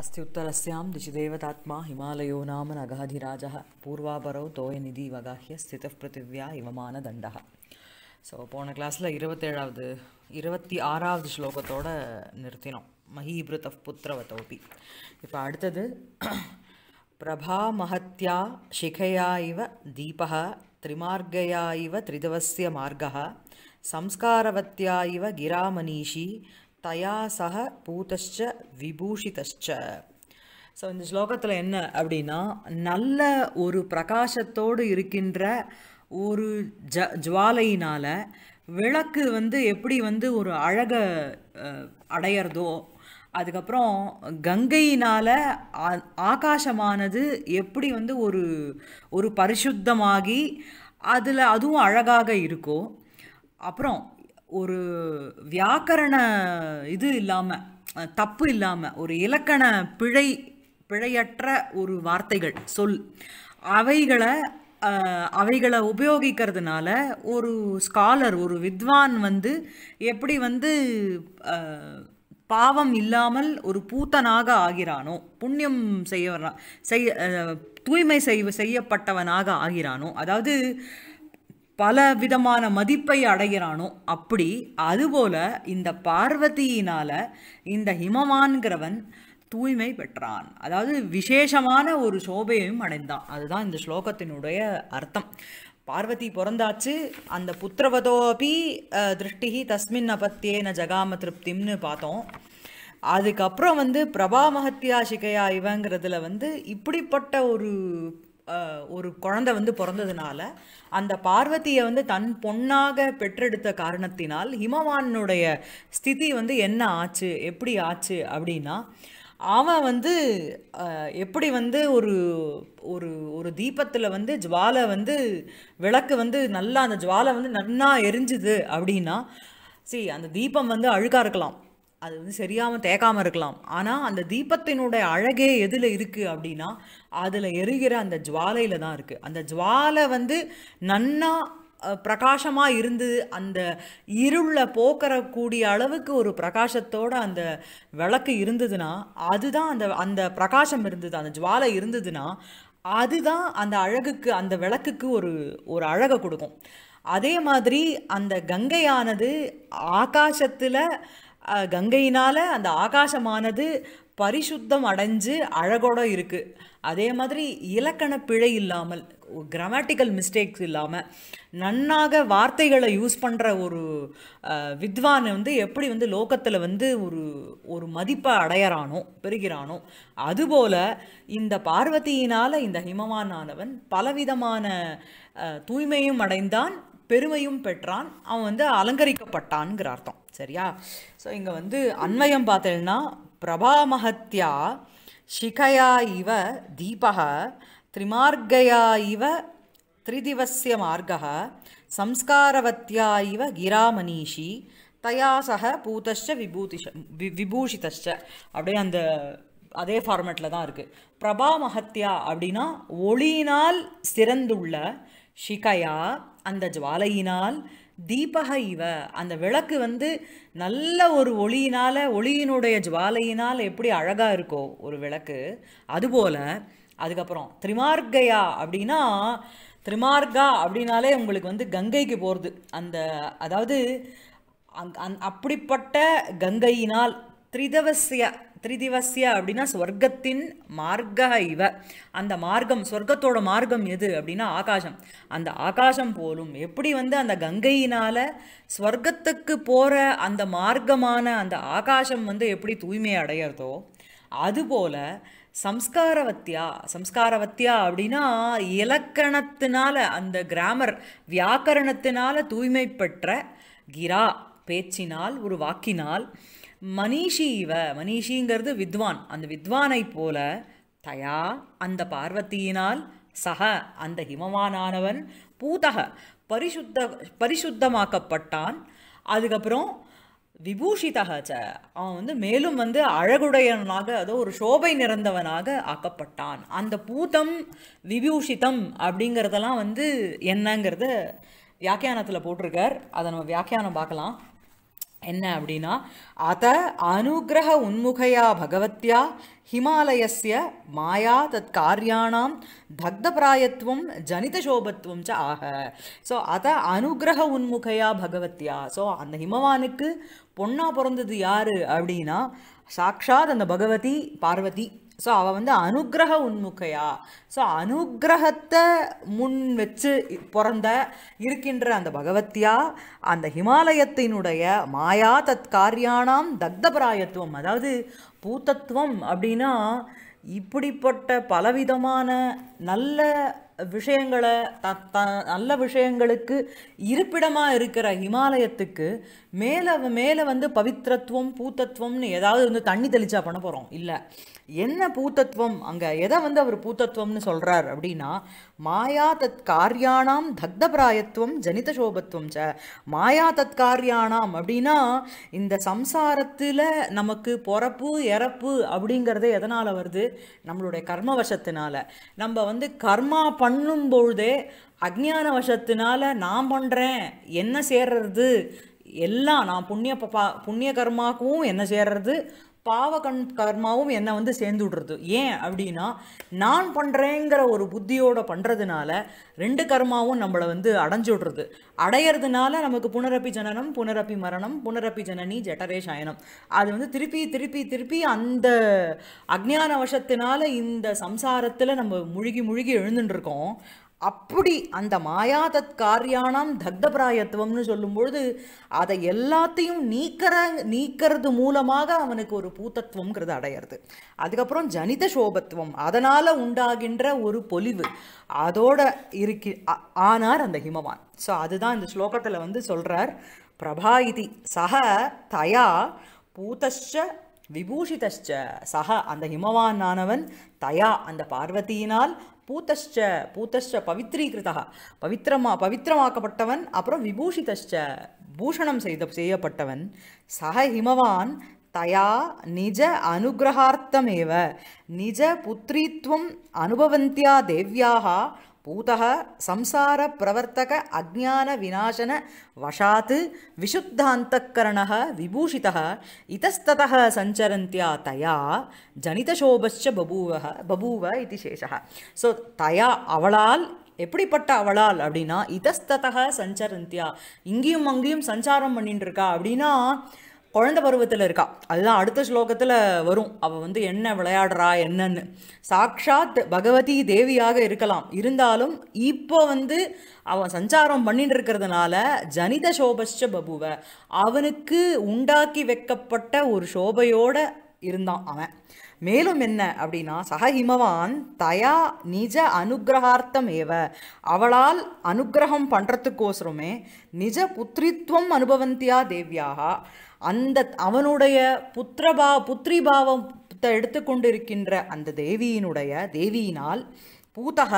अस्ति उत्तरस्यां दिशिदेवतात्मा हिमालयो नाम नगाधिराजः पूर्वापरौ तोयनिधिवगाह्य स्थितः पृथिव्या इवमानदण्डः ஸோ போன கிளாஸில் இருபத்தேழாவது இருபத்தி ஆறாவது ஸ்லோகத்தோடு நிறுத்தினோம் மஹீபிருத புத்திரவத்தோப்பி இப்போ அடுத்தது பிரபா மகத்யா சிகையா இவ தீபக திரிமார்கயா இவ திரிதவசிய மார்கா சம்ஸ்காரவத்யா இவ கிராமனீஷி தயா சக பூதஷ்ச விபூஷிதஷ்ச ஸோ இந்த ஸ்லோகத்தில் என்ன அப்படின்னா நல்ல ஒரு பிரகாசத்தோடு இருக்கின்ற ஒரு ஜ ஜுவாலையினால் விளக்கு வந்து எப்படி வந்து ஒரு அழகை அடையிறதோ அதுக்கப்புறம் கங்கையினால் ஆகாசமானது எப்படி வந்து ஒரு ஒரு பரிசுத்தமாகி அதில் அதுவும் அழகாக இருக்கோ அப்புறம் ஒரு வியாக்கரண இது இல்லாமல் தப்பு இல்லாமல் ஒரு இலக்கண பிழை பிழையற்ற ஒரு வார்த்தைகள் சொல் அவைகளை அவைகளை உபயோகிக்கிறதுனால ஒரு ஸ்காலர் ஒரு வித்வான் வந்து எப்படி வந்து பாவம் இல்லாமல் ஒரு பூத்தனாக ஆகிறானோ புண்ணியம் செய்ய செய்ய தூய்மை செய்வ செய்யப்பட்டவனாக ஆகிறானோ அதாவது பல விதமான மதிப்பை அடைகிறானோ அப்படி அதுபோல இந்த பார்வதியினால் இந்த ஹிமவான்கிறவன் தூய்மை பெற்றான் அதாவது விசேஷமான ஒரு சோபையையும் அடைந்தான் அதுதான் இந்த ஸ்லோகத்தினுடைய அர்த்தம் பார்வதி பிறந்தாச்சு அந்த புத்திரவதோபி திருஷ்டி தஸ்மின் அபத்தியேன ஜகாம திருப்திம்னு பார்த்தோம் அதுக்கப்புறம் வந்து பிரபா மகத்தியா சிகையா இவங்கிறதுல வந்து இப்படிப்பட்ட ஒரு ஒரு குழந்தை வந்து பிறந்ததுனால அந்த பார்வதியை வந்து தன் பொண்ணாக பெற்றெடுத்த காரணத்தினால் ஹிமவானுடைய ஸ்திதி வந்து என்ன ஆச்சு எப்படி ஆச்சு அப்படின்னா அவன் வந்து எப்படி வந்து ஒரு ஒரு ஒரு தீபத்தில் வந்து ஜுவாலை வந்து விளக்கு வந்து நல்லா அந்த ஜுவாலை வந்து நன்னா எரிஞ்சுது அப்படின்னா சரி அந்த தீபம் வந்து அழுக்காக இருக்கலாம் அது வந்து சரியாமல் தேக்காமல் இருக்கலாம் ஆனால் அந்த தீபத்தினுடைய அழகே எதில் இருக்குது அப்படின்னா அதில் எரிகிற அந்த ஜுவாலையில் தான் இருக்குது அந்த ஜுவாலை வந்து நன்னா பிரகாசமாக இருந்து அந்த இருளில் போக்கறக்கூடிய அளவுக்கு ஒரு பிரகாசத்தோடு அந்த விளக்கு இருந்ததுன்னா அதுதான் அந்த அந்த பிரகாசம் இருந்தது அந்த ஜுவாலை இருந்ததுன்னா அதுதான் அந்த அழகுக்கு அந்த விளக்குக்கு ஒரு ஒரு அழகை கொடுக்கும் அதே மாதிரி அந்த கங்கையானது ஆகாசத்தில் கங்கையினால் அந்த ஆகாசமானது பரிசுத்தம் அடைஞ்சு அழகோட இருக்குது அதே மாதிரி இலக்கண பிழை இல்லாமல் கிராமட்டிக்கல் மிஸ்டேக்ஸ் இல்லாமல் நன்னாக வார்த்தைகளை யூஸ் பண்ணுற ஒரு வித்வான் வந்து எப்படி வந்து லோகத்தில் வந்து ஒரு ஒரு மதிப்பை அடையறானோ பெறுகிறானோ அதுபோல் இந்த பார்வதியினால் இந்த ஹிமவான் பலவிதமான தூய்மையும் அடைந்தான் பெருமையும் பெற்றான் அவன் வந்து அலங்கரிக்கப்பட்டான்ங்கிற அர்த்தம் சரியா ஸோ இங்கே வந்து அன்வயம் பார்த்தேன்னா பிரபா மகத்தியா சிகையா இவ தீபக த்ரிமார்கயா இவ த்ரிதிவசிய மார்க சம்ஸ்காரவத்தியா இவ கிராமணீஷி தயா சக பூதஷ்ட விபூதிஷ வி அப்படியே அந்த அதே ஃபார்மேட்டில் தான் இருக்குது பிரபா மகத்தியா அப்படின்னா ஒளியினால் சிறந்துள்ள ஷிகையா அந்த ஜுவாலையினால் தீபக இவ அந்த விளக்கு வந்து நல்ல ஒரு ஒளியினால் ஒளியினுடைய ஜுவாலையினால் எப்படி அழகாக இருக்கோ ஒரு விளக்கு அதுபோல் அதுக்கப்புறம் திரிமார்கையா அப்படின்னா திரிமார்கா அப்படின்னாலே உங்களுக்கு வந்து கங்கைக்கு போகிறது அந்த அதாவது அங் அந் அப்படிப்பட்ட கங்கையினால் திரிதவசிய திரிதிவசிய அப்படின்னா ஸ்வர்க்கத்தின் மார்க இவ அந்த மார்க்கம் ஸ்வர்க்கத்தோட மார்க்கம் எது அப்படின்னா ஆகாசம் அந்த ஆகாசம் போலும் எப்படி வந்து அந்த கங்கையினால் ஸ்வர்க்கத்துக்கு போகிற அந்த மார்க்கமான அந்த ஆகாசம் வந்து எப்படி தூய்மை அடையிறதோ அதுபோல் சம்ஸ்காரவத்தியா சம்ஸ்காரவத்தியா அப்படின்னா இலக்கணத்தினால அந்த கிராமர் வியாக்கரணத்தினால தூய்மை பெற்ற கிரா பேச்சினால் ஒரு வாக்கினால் மனிஷி இவ மனிஷிங்கிறது வித்வான் அந்த வித்வானை போல தயா அந்த பார்வத்தியினால் சக அந்த ஹிமவானானவன் பூதக பரிசுத்த பரிசுத்தமாக்கப்பட்டான் அதுக்கப்புறம் ச அவன் வந்து மேலும் வந்து அழகுடையவனாக அதோ ஒரு சோபை நிறந்தவனாக ஆக்கப்பட்டான் அந்த பூதம் விபூஷிதம் அப்படிங்கிறதெல்லாம் வந்து என்னங்கிறத வியாக்கியானத்தில் போட்டிருக்கார் அதை நம்ம வியாக்கியானம் பார்க்கலாம் என்ன அப்படின்னா அத அனுகிரக உன்முகையா பகவத்யா ஹிமாலயசிய மாயா தத் காரியாணாம் தக்தபிராயத்துவம் ஜனிதசோபத்துவம் ச ஆக ஸோ அத அனுகிரக உன்முகையா பகவத்யா ஸோ அந்த ஹிமவானுக்கு பொண்ணா பிறந்தது யார் அப்படின்னா சாக்ஷாத் அந்த பகவதி பார்வதி ஸோ அவள் வந்து அனுகிரக உண்முகையா ஸோ அனுகிரகத்தை முன் வச்சு பிறந்த இருக்கின்ற அந்த பகவத்தியா அந்த ஹிமாலயத்தினுடைய மாயா தத் காரியானாம் தக்தபராயத்துவம் அதாவது பூத்தத்துவம் அப்படின்னா இப்படிப்பட்ட பலவிதமான நல்ல விஷயங்களை த த நல்ல விஷயங்களுக்கு இருப்பிடமாக இருக்கிற ஹிமாலயத்துக்கு மேலே மேலே வந்து பவித்திரத்துவம் பூத்தத்துவம்னு ஏதாவது வந்து தண்ணி தெளிச்சா பண்ண போகிறோம் இல்லை என்ன பூத்தத்துவம் அங்கே எதை வந்து அவர் பூத்தத்துவம்னு சொல்கிறார் அப்படின்னா மாயா தத் காரியானாம் தக்தபிராயத்துவம் ஜனித சோபத்துவம் ச மாயா தத் காரியானாம் அப்படின்னா இந்த சம்சாரத்தில் நமக்கு பிறப்பு இறப்பு அப்படிங்கிறதே எதனால் வருது நம்மளுடைய கர்ம வசத்தினால நம்ம வந்து கர்மா பண்ணும் பொழுதே அக்ஞான வசத்தினால நான் பண்ணுறேன் என்ன சேர்றது எல்லாம் நான் புண்ணிய பா புண்ணிய கர்மாக்கும் என்ன சேர்றது பாவகன் கர்மாவும் என்னை வந்து சேர்ந்து விடுறது ஏன் அப்படின்னா நான் பண்ணுறேங்கிற ஒரு புத்தியோட பண்ணுறதுனால ரெண்டு கர்மாவும் நம்மளை வந்து அடைஞ்சு விடுறது அடையிறதுனால நமக்கு புனரப்பி ஜனனம் புனரப்பி மரணம் புனரப்பி ஜனனி ஜட்டரே சயனம் அது வந்து திருப்பி திருப்பி திருப்பி அந்த அக்ஞான வசத்தினால இந்த சம்சாரத்தில் நம்ம முழுகி முழுகி எழுந்துட்டுருக்கோம் அப்படி அந்த மாயாதத் காரியானாம் தக்தபிராயத்துவம்னு சொல்லும்பொழுது அதை எல்லாத்தையும் நீக்கிற நீக்கிறது மூலமாக அவனுக்கு ஒரு பூத்தத்துவங்கிறது அடையிறது அதுக்கப்புறம் ஜனித சோபத்துவம் அதனால் உண்டாகின்ற ஒரு பொலிவு அதோட இருக்கி ஆனார் அந்த ஹிமவான் ஸோ அதுதான் இந்த ஸ்லோகத்தில் வந்து சொல்கிறார் பிரபா சக தயா பூதச்ச விபூஷிதச்ச சக அந்த ஹிமவான் ஆனவன் தயா அந்த பார்வதியினால் பூத்தஷ்ச பூத்தஷ்ச பவித்ரீகிருதா பவித்திரமா பவித்திரமாக்கப்பட்டவன் அப்புறம் விபூஷிதஷ்ச பூஷணம் செய்த செய்யப்பட்டவன் சக ஹிமவான் தயா நிஜ அனுகிரகார்த்தமேவ நிஜ புத்திரீத்வம் அனுபவந்தியா தேவியாக சம்சார பிரவர்த்தக அஜான விநாசன वशात् विशुद्धान्तःकरणः विभूषितः इतस्ततः சஞ்சரந்தியா தயா जनितशोभश्च பபூவ பபூவ இது शेषः ஸோ தயா அவளால் எப்படிப்பட்ட அவளால் அப்படின்னா இதஸ்தத சஞ்சரந்தியா இங்கேயும் அங்கேயும் சஞ்சாரம் பண்ணிட்டு இருக்கா அப்படின்னா குழந்த பருவத்தில் இருக்கா அதுதான் அடுத்த ஸ்லோகத்தில் வரும் அவள் வந்து என்ன விளையாடுறா என்னன்னு சாக்ஷாத் பகவதி தேவியாக இருக்கலாம் இருந்தாலும் இப்போ வந்து அவன் சஞ்சாரம் பண்ணிட்டு இருக்கிறதுனால ஜனித சோபஸ்ட பபுவ அவனுக்கு உண்டாக்கி வைக்கப்பட்ட ஒரு சோபையோட இருந்தான் அவன் மேலும் என்ன அப்படின்னா சக தயா நிஜ அனுகிரகார்த்தம் ஏவ அவளால் அனுகிரகம் பண்ணுறதுக்கோசரமே நிஜ புத்திரித்துவம் அனுபவந்தியா தேவியாக அந்த அவனுடைய புத்திரபா புத்திரிபாவத்தை எடுத்துக்கொண்டிருக்கின்ற அந்த தேவியினுடைய தேவியினால் பூதக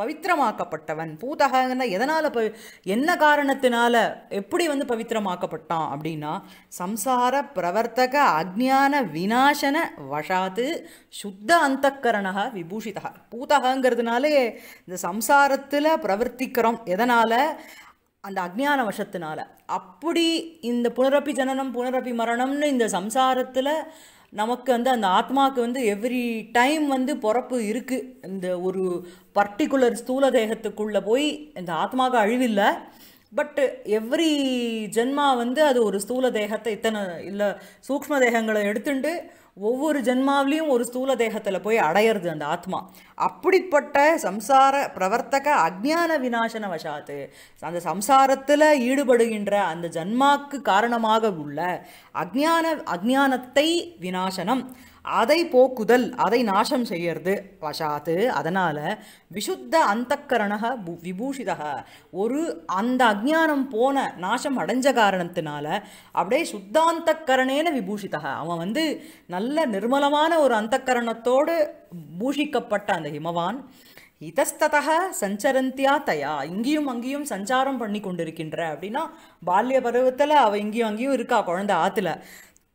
பவித்திரமாக்கப்பட்டவன் பூதகன்னா எதனால் ப என்ன காரணத்தினால எப்படி வந்து பவித்திரமாக்கப்பட்டான் அப்படின்னா சம்சார பிரவர்த்தக அஜ்ஞான வினாசன வஷாத்து சுத்த அந்தக்கரணா விபூஷிதா பூதகங்கிறதுனாலே இந்த சம்சாரத்தில் பிரவர்த்திக்கிறோம் எதனால் அந்த அக்ஞான வசத்தினால அப்படி இந்த புனரப்பி ஜனனம் புனரப்பி மரணம்னு இந்த சம்சாரத்தில் நமக்கு வந்து அந்த ஆத்மாவுக்கு வந்து எவ்ரி டைம் வந்து பிறப்பு இருக்குது இந்த ஒரு பர்டிகுலர் ஸ்தூல தேகத்துக்குள்ளே போய் இந்த ஆத்மாவுக்கு அழிவில்லை பட் எவ்ரி ஜென்மா வந்து அது ஒரு ஸ்தூல தேகத்தை இத்தனை இல்லை சூக்ம தேகங்களை எடுத்துட்டு ஒவ்வொரு ஜென்மாவிலையும் ஒரு ஸ்தூல தேகத்தில் போய் அடையிறது அந்த ஆத்மா அப்படிப்பட்ட சம்சார பிரவர்த்தக அஜ்ஞான வினாசன வசாத்து அந்த சம்சாரத்தில் ஈடுபடுகின்ற அந்த ஜென்மாக்கு காரணமாக உள்ள அஜ்ஞான அஜ்ஞானத்தை வினாசனம் அதை போக்குதல் அதை நாசம் செய்யறது வசாத்து அதனால் விஷுத்த அந்தக்கரணக விபூஷிதக ஒரு அந்த அஜ்ஞானம் போன நாசம் அடைஞ்ச காரணத்தினால அப்படியே சுத்தாந்தக்கரணேன விபூஷிதக அவன் வந்து நல்ல நிர்மலமான ஒரு அந்தக்கரணத்தோடு பூஷிக்கப்பட்ட அந்த ஹிமவான் இதஸ்தத சஞ்சரந்தியா தயா இங்கேயும் அங்கேயும் சஞ்சாரம் பண்ணி கொண்டிருக்கின்ற அப்படின்னா பால்ய பருவத்தில் அவள் இங்கேயும் அங்கேயும் இருக்கா குழந்த ஆற்றுல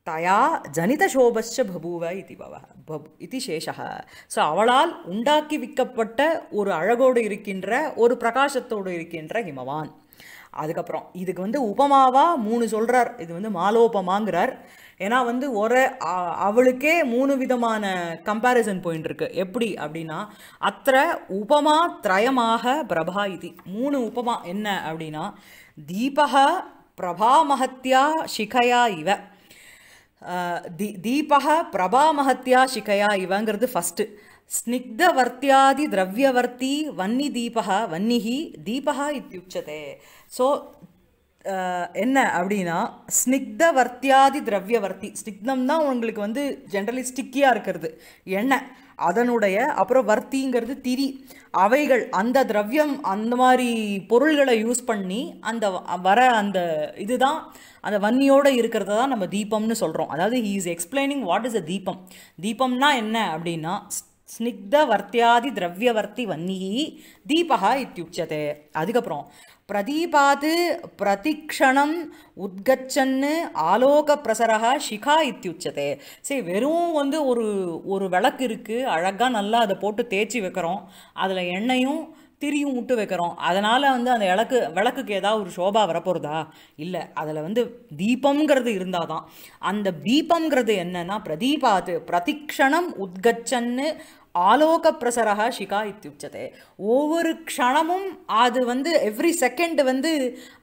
தயா ஜனிதசோபஸ்ச பபூவ இது பவ பப் இது சேஷா ஸோ அவளால் உண்டாக்கி விற்கப்பட்ட ஒரு அழகோடு இருக்கின்ற ஒரு பிரகாசத்தோடு இருக்கின்ற ஹிமவான் அதுக்கப்புறம் இதுக்கு வந்து உபமாவா மூணு சொல்கிறார் இது வந்து மாலோபமாங்கிறார் ஏன்னா வந்து ஒரு அவளுக்கே மூணு விதமான கம்பேரிசன் போயின்னு இருக்குது எப்படி அப்படின்னா அத்திர உபமா திரயமாக பிரபா இது மூணு உபமா என்ன அப்படின்னா தீபக பிரபா மகத்தியா சிகையா இவ தி தீபக பிரபாமஹத்யா சிகையா இவங்கிறது ஃபஸ்ட்டு ஸ்னிக்தவர்த்தியாதி திரவியவர்த்தி வன்னி தீபக வன்னிஹி தீபக இத்தியுச்சதே ஸோ என்ன அப்படின்னா ஸ்னிக்தவர்த்தியாதி திரவியவர்த்தி ஸ்னிக்தம் தான் உங்களுக்கு வந்து ஜென்ரலி ஸ்டிக்கியாக இருக்கிறது எண்ணெய் அதனுடைய அப்புறம் வர்த்திங்கிறது திரி அவைகள் அந்த திரவியம் அந்த மாதிரி பொருள்களை யூஸ் பண்ணி அந்த வர அந்த இதுதான் அந்த வன்னியோடு இருக்கிறத தான் நம்ம தீபம்னு சொல்கிறோம் அதாவது he is explaining what is a தீபம் தீபம்னா என்ன அப்படின்னா ஸ்னிக்த வர்த்தியாதி திரவியவர்த்தி வன்னி தீபகா இத்தியுச்சதே அதுக்கப்புறம் பிரதீபாது பிரதிக்ஷணம் உத்கச்சன்னு ஆலோக பிரசரகா ஷிகா இத்தியுச்சதே சரி வெறும் வந்து ஒரு ஒரு விளக்கு இருக்குது அழகாக நல்லா அதை போட்டு தேய்ச்சி வைக்கிறோம் அதில் எண்ணெயும் திரியும் விட்டு வைக்கிறோம் அதனால் வந்து அந்த விளக்கு விளக்குக்கு ஏதாவது ஒரு சோபா வரப்போகிறதா இல்லை அதில் வந்து தீபம்ங்கிறது இருந்தால் தான் அந்த தீபம்ங்கிறது என்னென்னா பிரதீபாது பிரதிக்ஷணம் உத்கச்சன்னு ஆலோக பிரசரகா ஷிகா இத்தியுச்சதே ஒவ்வொரு க்ஷணமும் அது வந்து எவ்ரி செகண்ட் வந்து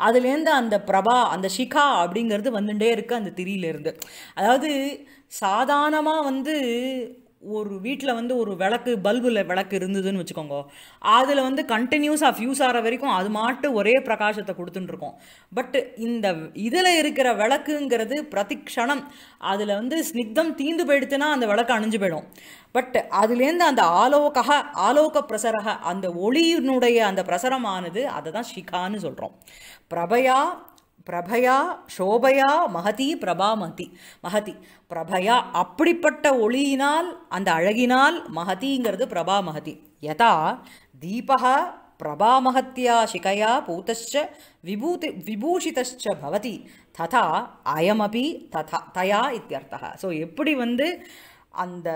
அதுலேருந்து அந்த பிரபா அந்த ஷிகா அப்படிங்கிறது வந்துட்டே இருக்குது அந்த திரியிலேருந்து அதாவது சாதாரணமாக வந்து ஒரு வீட்டில் வந்து ஒரு விளக்கு பல்புல விளக்கு இருந்ததுன்னு வச்சுக்கோங்க அதில் வந்து கண்டினியூஸாக ஃபியூஸ் ஆகிற வரைக்கும் அது மாட்டு ஒரே பிரகாசத்தை கொடுத்துட்டுருக்கோம் பட் இந்த இதில் இருக்கிற விளக்குங்கிறது பிரதிக்ஷணம் அதில் வந்து ஸ்னிக்தம் தீந்து போயிடுச்சுன்னா அந்த விளக்கு அணிஞ்சு போயிடும் பட் அதுலேருந்து அந்த ஆலோகா ஆலோக பிரசரக அந்த ஒளியினுடைய அந்த பிரசரமானது அதை தான் ஷிகான்னு சொல்கிறோம் பிரபயா பிரபயா சோபயா மகதி பிரபாமதி மகதி பிரபயா அப்படிப்பட்ட ஒளியினால் அந்த அழகினால் மகதிங்கிறது பிரபா மகதி யதா பிரபா மகத்தியா சிகையா பூத்தச்ச விபூதி விபூஷிதச்ச பவதி ததா அயமபி ததா தயா இத்தியர்த்தா ஸோ எப்படி வந்து அந்த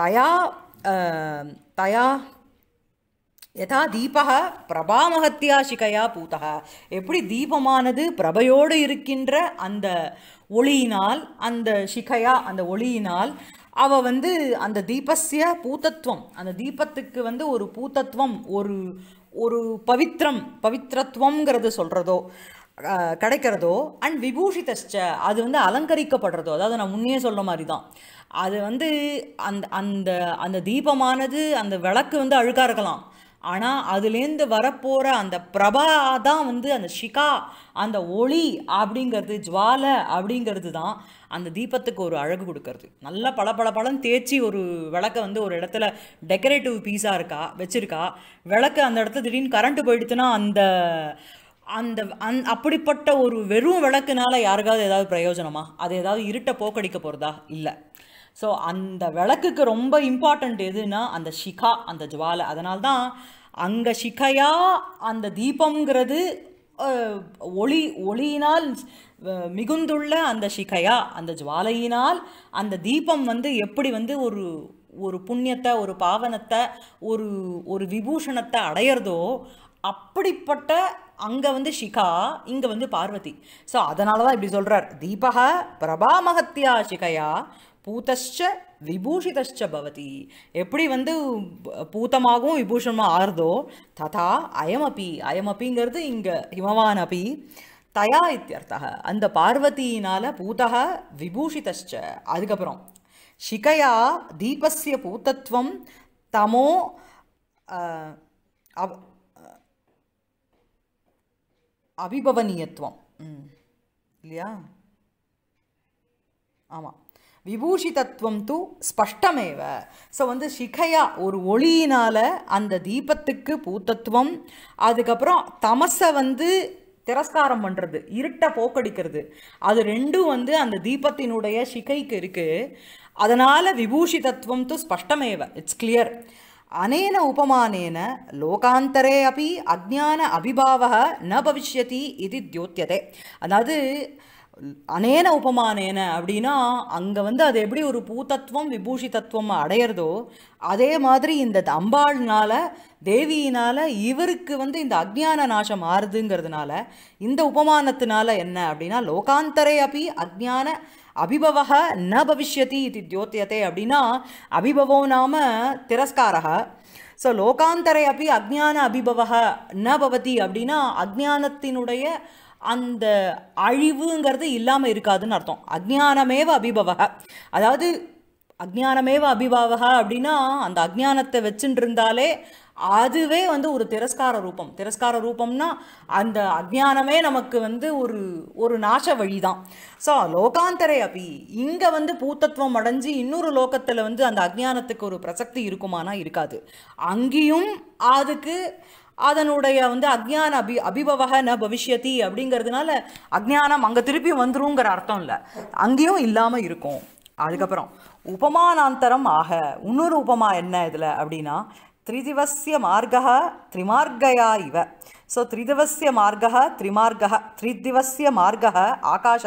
தயா தயா யதா தீபக பிரபாமகத்தியா சிகையா பூத்தக எப்படி தீபமானது பிரபையோடு இருக்கின்ற அந்த ஒளியினால் அந்த சிகையா அந்த ஒளியினால் அவ வந்து அந்த தீபஸ்ய பூத்தத்துவம் அந்த தீபத்துக்கு வந்து ஒரு பூத்தத்துவம் ஒரு ஒரு பவித்திரம் பவித்திரத்துவங்கிறது சொல்கிறதோ கிடைக்கிறதோ அண்ட் விபூஷித்த அது வந்து அலங்கரிக்கப்படுறதோ அதாவது நான் முன்னே சொல்ல மாதிரி தான் அது வந்து அந்த அந்த அந்த தீபமானது அந்த விளக்கு வந்து அழுக்காக இருக்கலாம் ஆனால் அதுலேருந்து வரப்போகிற அந்த பிரபா தான் வந்து அந்த ஷிகா அந்த ஒளி அப்படிங்கிறது ஜுவாலை அப்படிங்கிறது தான் அந்த தீபத்துக்கு ஒரு அழகு கொடுக்கறது நல்லா பல பல பழம் தேய்ச்சி ஒரு விளக்கை வந்து ஒரு இடத்துல டெக்கரேட்டிவ் பீஸாக இருக்கா வச்சுருக்கா விளக்கு அந்த இடத்துல திடீர்னு கரண்ட்டு போயிடுச்சுன்னா அந்த அந்த அந் அப்படிப்பட்ட ஒரு வெறும் விளக்குனால யாருக்காவது ஏதாவது பிரயோஜனமா அது ஏதாவது இருட்டை போக்கடிக்க போகிறதா இல்லை ஸோ அந்த விளக்குக்கு ரொம்ப இம்பார்ட்டண்ட் எதுனா அந்த ஷிகா அந்த ஜுவாலை அதனால்தான் அங்கே ஷிகையா அந்த தீபம்ங்கிறது ஒளி ஒளியினால் மிகுந்துள்ள அந்த ஷிகையா அந்த ஜுவாலையினால் அந்த தீபம் வந்து எப்படி வந்து ஒரு ஒரு புண்ணியத்தை ஒரு பாவனத்தை ஒரு ஒரு விபூஷணத்தை அடையிறதோ அப்படிப்பட்ட அங்கே வந்து ஷிகா இங்கே வந்து பார்வதி ஸோ அதனால தான் இப்படி சொல்கிறார் தீபக பிரபா மகத்தியா சிகையா பூத்தஷ்ட விபூஷிதஷ்ட பவதி எப்படி வந்து பூத்தமாகவும் விபூஷணமாக ஆறுதோ ததா அயமபி அயமபிங்கிறது இங்கே ஹிமவான் அபி தயா இத்தியர்த்தக அந்த பார்வதியினால் பூதக விபூஷிதஷ்ட அதுக்கப்புறம் ஷிகையா தீபஸ்ய பூத்தத்வம் தமோ அவிபவனியத்துவம் இல்லையா ஆமாம் விபூஷிதத்துவம் தூ ஸ்பஷ்டமேவ ஸோ வந்து சிகையா ஒரு ஒளியினால் அந்த தீபத்துக்கு பூத்தத்துவம் அதுக்கப்புறம் தமசை வந்து திரஸ்காரம் பண்ணுறது இருட்டை போக்கடிக்கிறது அது ரெண்டும் வந்து அந்த தீபத்தினுடைய சிகைக்கு இருக்குது அதனால் விபூஷிதத்துவம் தூ ஸ்பஷ்டமேவ இட்ஸ் கிளியர் அனேன உபமானேன லோகாந்தரே அப்படி அஜான அபிபாவக ந பவிஷ்யதி இது தியோத்தியதே அதாவது அனேன உபமானேன அப்படின்னா அங்கே வந்து அது எப்படி ஒரு பூத்தத்துவம் விபூஷி தத்துவம் அடையிறதோ அதே மாதிரி இந்த தம்பாள்னால தேவியினால் இவருக்கு வந்து இந்த அஜ்ஞான நாசம் ஆறுதுங்கிறதுனால இந்த உபமானத்தினால என்ன அப்படின்னா லோகாந்தரே அப்படி அஜ்ஞான அபிபவக ந பவிஷ்யதி இது தியோத்தியத்தை அப்படின்னா அபிபவோ நாம திரஸ்காரக ஸோ லோகாந்தரை அப்படி அஜ்ஞான அபிபவக ந பவதி அப்படின்னா அஜ்ஞானத்தினுடைய அந்த அழிவுங்கிறது இல்லாமல் இருக்காதுன்னு அர்த்தம் அஜ்ஞானமேவ அபிபவக அதாவது அஜ்ஞானமேவ அபிபாவகா அப்படின்னா அந்த அஜ்ஞானத்தை வச்சுட்டு இருந்தாலே அதுவே வந்து ஒரு திரஸ்கார ரூபம் திரஸ்கார ரூபம்னா அந்த அஜ்ஞானமே நமக்கு வந்து ஒரு ஒரு நாச வழி தான் ஸோ லோகாந்தரே அபி இங்கே வந்து பூத்தத்துவம் அடைஞ்சு இன்னொரு லோகத்தில் வந்து அந்த அஜ்ஞானத்துக்கு ஒரு பிரசக்தி இருக்குமானா இருக்காது அங்கேயும் அதுக்கு அதனுடைய வந்து அஜ்ஞான அபி அபிபவக ந பவிஷ்யதி அப்படிங்கிறதுனால அஜ்ஞானம் அங்கே திருப்பி வந்துருங்கிற அர்த்தம் இல்லை அங்கேயும் இல்லாமல் இருக்கும் அதுக்கப்புறம் உபமானாந்தரம் ஆக இன்னொரு உபமா என்ன இதில் அப்படின்னா த்ரிதிவசிய ಮಾರ್ಗ ತ್ರಿಮಾರ್ಗಯ இவ ஸோ த்ரிதிவசிய ಮಾರ್ಗ ತ್ರಿಮಾರ್ಗ த்ரிதிவசிய ಮಾರ್ಗ ஆகாஷ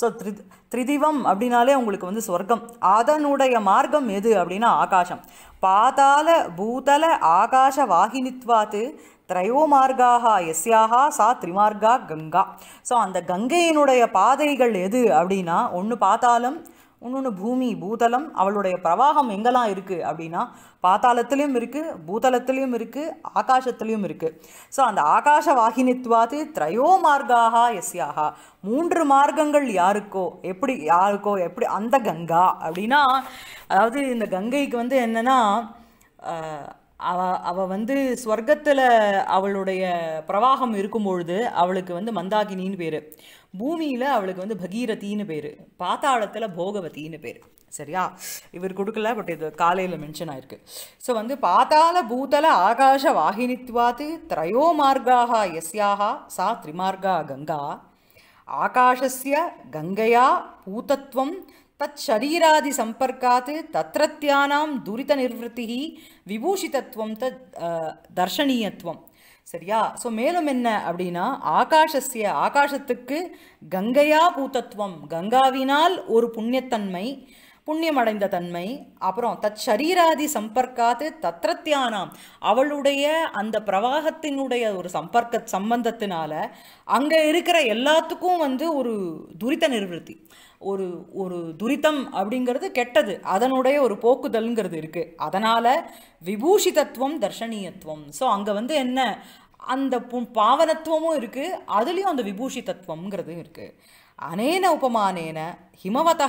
ஸோ த்ரி த்ரிதிவம் அப்படின்னாலே உங்களுக்கு வந்து சொர்க்கம் அதனுடைய மார்க்கம் எது அப்படின்னா ஆகாஷம் பாதாள பூதல ஆகாஷ வாகினித்வாத்து திரையோ மார்க்காக எஸ்யாக சா திரிமார்கா கங்கா ஸோ அந்த கங்கையினுடைய பாதைகள் எது அப்படின்னா ஒன்று பார்த்தாலும் இன்னொன்று பூமி பூதளம் அவளுடைய பிரவாகம் எங்கெல்லாம் இருக்குது அப்படின்னா பாத்தாளத்துலேயும் இருக்குது பூதளத்துலேயும் இருக்குது ஆகாசத்துலேயும் இருக்குது ஸோ அந்த ஆகாச வாகினித்வாது த்ரையோ மார்க்காக எஸ்யாகா மூன்று மார்க்கங்கள் யாருக்கோ எப்படி யாருக்கோ எப்படி அந்த கங்கா அப்படின்னா அதாவது இந்த கங்கைக்கு வந்து என்னென்னா அவ வந்து ஸ்வர்க்கத்தில் அவளுடைய பிரவாகம் இருக்கும் பொழுது அவளுக்கு வந்து மந்தாகினின்னு பேர் பூமியில் அவளுக்கு வந்து பகீரதின்னு பேர் பாத்தாளத்தில் போகவதின்னு பேர் சரியா இவர் கொடுக்கல பட் இது காலையில் மென்ஷன் ஆயிருக்கு ஸோ வந்து பாத்தாள பூதல ஆகாஷ வாகினித்வாத்து திரையோ மார்க்காக எஸ்யாக சா த்ரிமார்கா கங்கா ஆகாஷஸ்ய கங்கையா பூதத்வம் தத் ஷரீராதி சம்பர்க்காத் தத்ரத்தியானாம் துரித நிர்வத்தி விபூஷிதத்துவம் த தர்ஷனீயத்துவம் சரியா ஸோ மேலும் என்ன அப்படின்னா ஆகாஷஸ்ய ஆகாசத்துக்கு கங்கையா பூத்தத்துவம் கங்காவினால் ஒரு புண்ணியத்தன்மை புண்ணியமடைந்த தன்மை அப்புறம் தத் ஷரீராதி சம்பர்க்காத்து தத்ரத்தியானாம் அவளுடைய அந்த பிரவாகத்தினுடைய ஒரு சம்பர்க்க சம்பந்தத்தினால அங்கே இருக்கிற எல்லாத்துக்கும் வந்து ஒரு துரித நிர்வத்தி ஒரு ஒரு துரிதம் அப்படிங்கிறது கெட்டது அதனுடைய ஒரு போக்குதல்ங்கிறது இருக்குது அதனால் விபூஷிதத்துவம் தர்ஷனீயத்துவம் ஸோ அங்கே வந்து என்ன அந்த பாவனத்துவமும் இருக்குது அதுலேயும் அந்த விபூஷிதத்துவங்கிறதும் இருக்குது அனேன உபமானேன ஹிமவத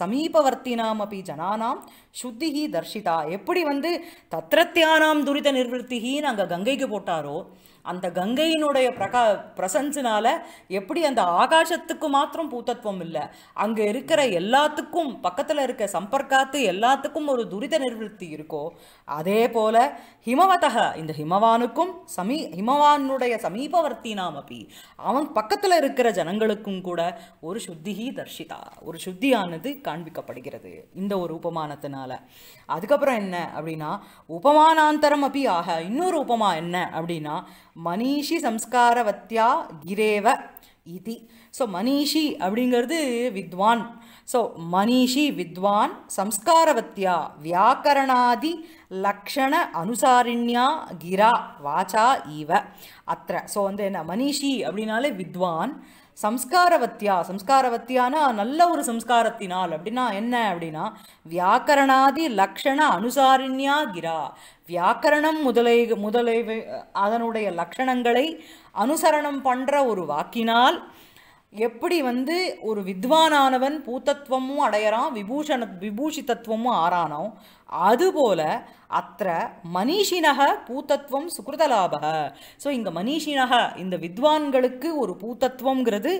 சமீபவர்த்தினாம் அப்படி ஜனானாம் சுத்திகி தர்ஷிதா எப்படி வந்து தத்திரத்தியானாம் துரித நிர்வத்திகின்னு அங்கே கங்கைக்கு போட்டாரோ அந்த கங்கையினுடைய பிரகா பிரசன்ஸினால் எப்படி அந்த ஆகாசத்துக்கு மாத்திரம் பூத்தத்துவம் இல்லை அங்கே இருக்கிற எல்லாத்துக்கும் பக்கத்தில் இருக்க சம்பர்க்காத்து எல்லாத்துக்கும் ஒரு துரித நிர்வத்தி இருக்கோ அதே போல் ஹிமவதக இந்த ஹிமவானுக்கும் சமீ ஹிமவானுடைய சமீபவர்த்தினாம் அப்படி அவன் பக்கத்தில் இருக்கிற ஜனங்களுக்கும் கூட ஒரு சுத்தி தர்ஷிதா ஒரு சுத்தியானது காண்பிக்கப்படுகிறது இந்த ஒரு உபமானத்தினால அதுக்கப்புறம் என்ன அப்படின்னா உபமானாந்தரம் அப்படி ஆக இன்னொரு உபமா என்ன அப்படின்னா மனிஷி சம்ஸ்காரவத்தியா கிரேவ இதி ஸோ மனிஷி அப்படிங்கிறது வித்வான் ஸோ மனிஷி வித்வான் சம்ஸ்காரவத்தியா வியாக்கரணாதி லக்ஷண அனுசாரிண்யா கிரா வாச்சா இவ அத்த ஸோ வந்து என்ன மனிஷி அப்படின்னாலே வித்வான் சம்ஸ்காரவத்தியா சம்ஸ்காரவத்தியானா நல்ல ஒரு சம்ஸ்காரத்தினால் அப்படின்னா என்ன அப்படின்னா வியாக்கரணாதி லக்ஷண அனுசாரிண்யா கிரா வியாக்கரணம் முதலை முதலை அதனுடைய லக்ஷணங்களை அனுசரணம் பண்ணுற ஒரு வாக்கினால் எப்படி வந்து ஒரு வித்வானானவன் பூத்தத்துவமும் அடையிறான் விபூஷண விபூஷித்தத்துவமும் ஆறானோ அதுபோல அத்த மனிஷினக பூத்தத்துவம் சுகிருதலாபக ஸோ இங்கே மனிஷினக இந்த வித்வான்களுக்கு ஒரு பூத்தத்துவங்கிறது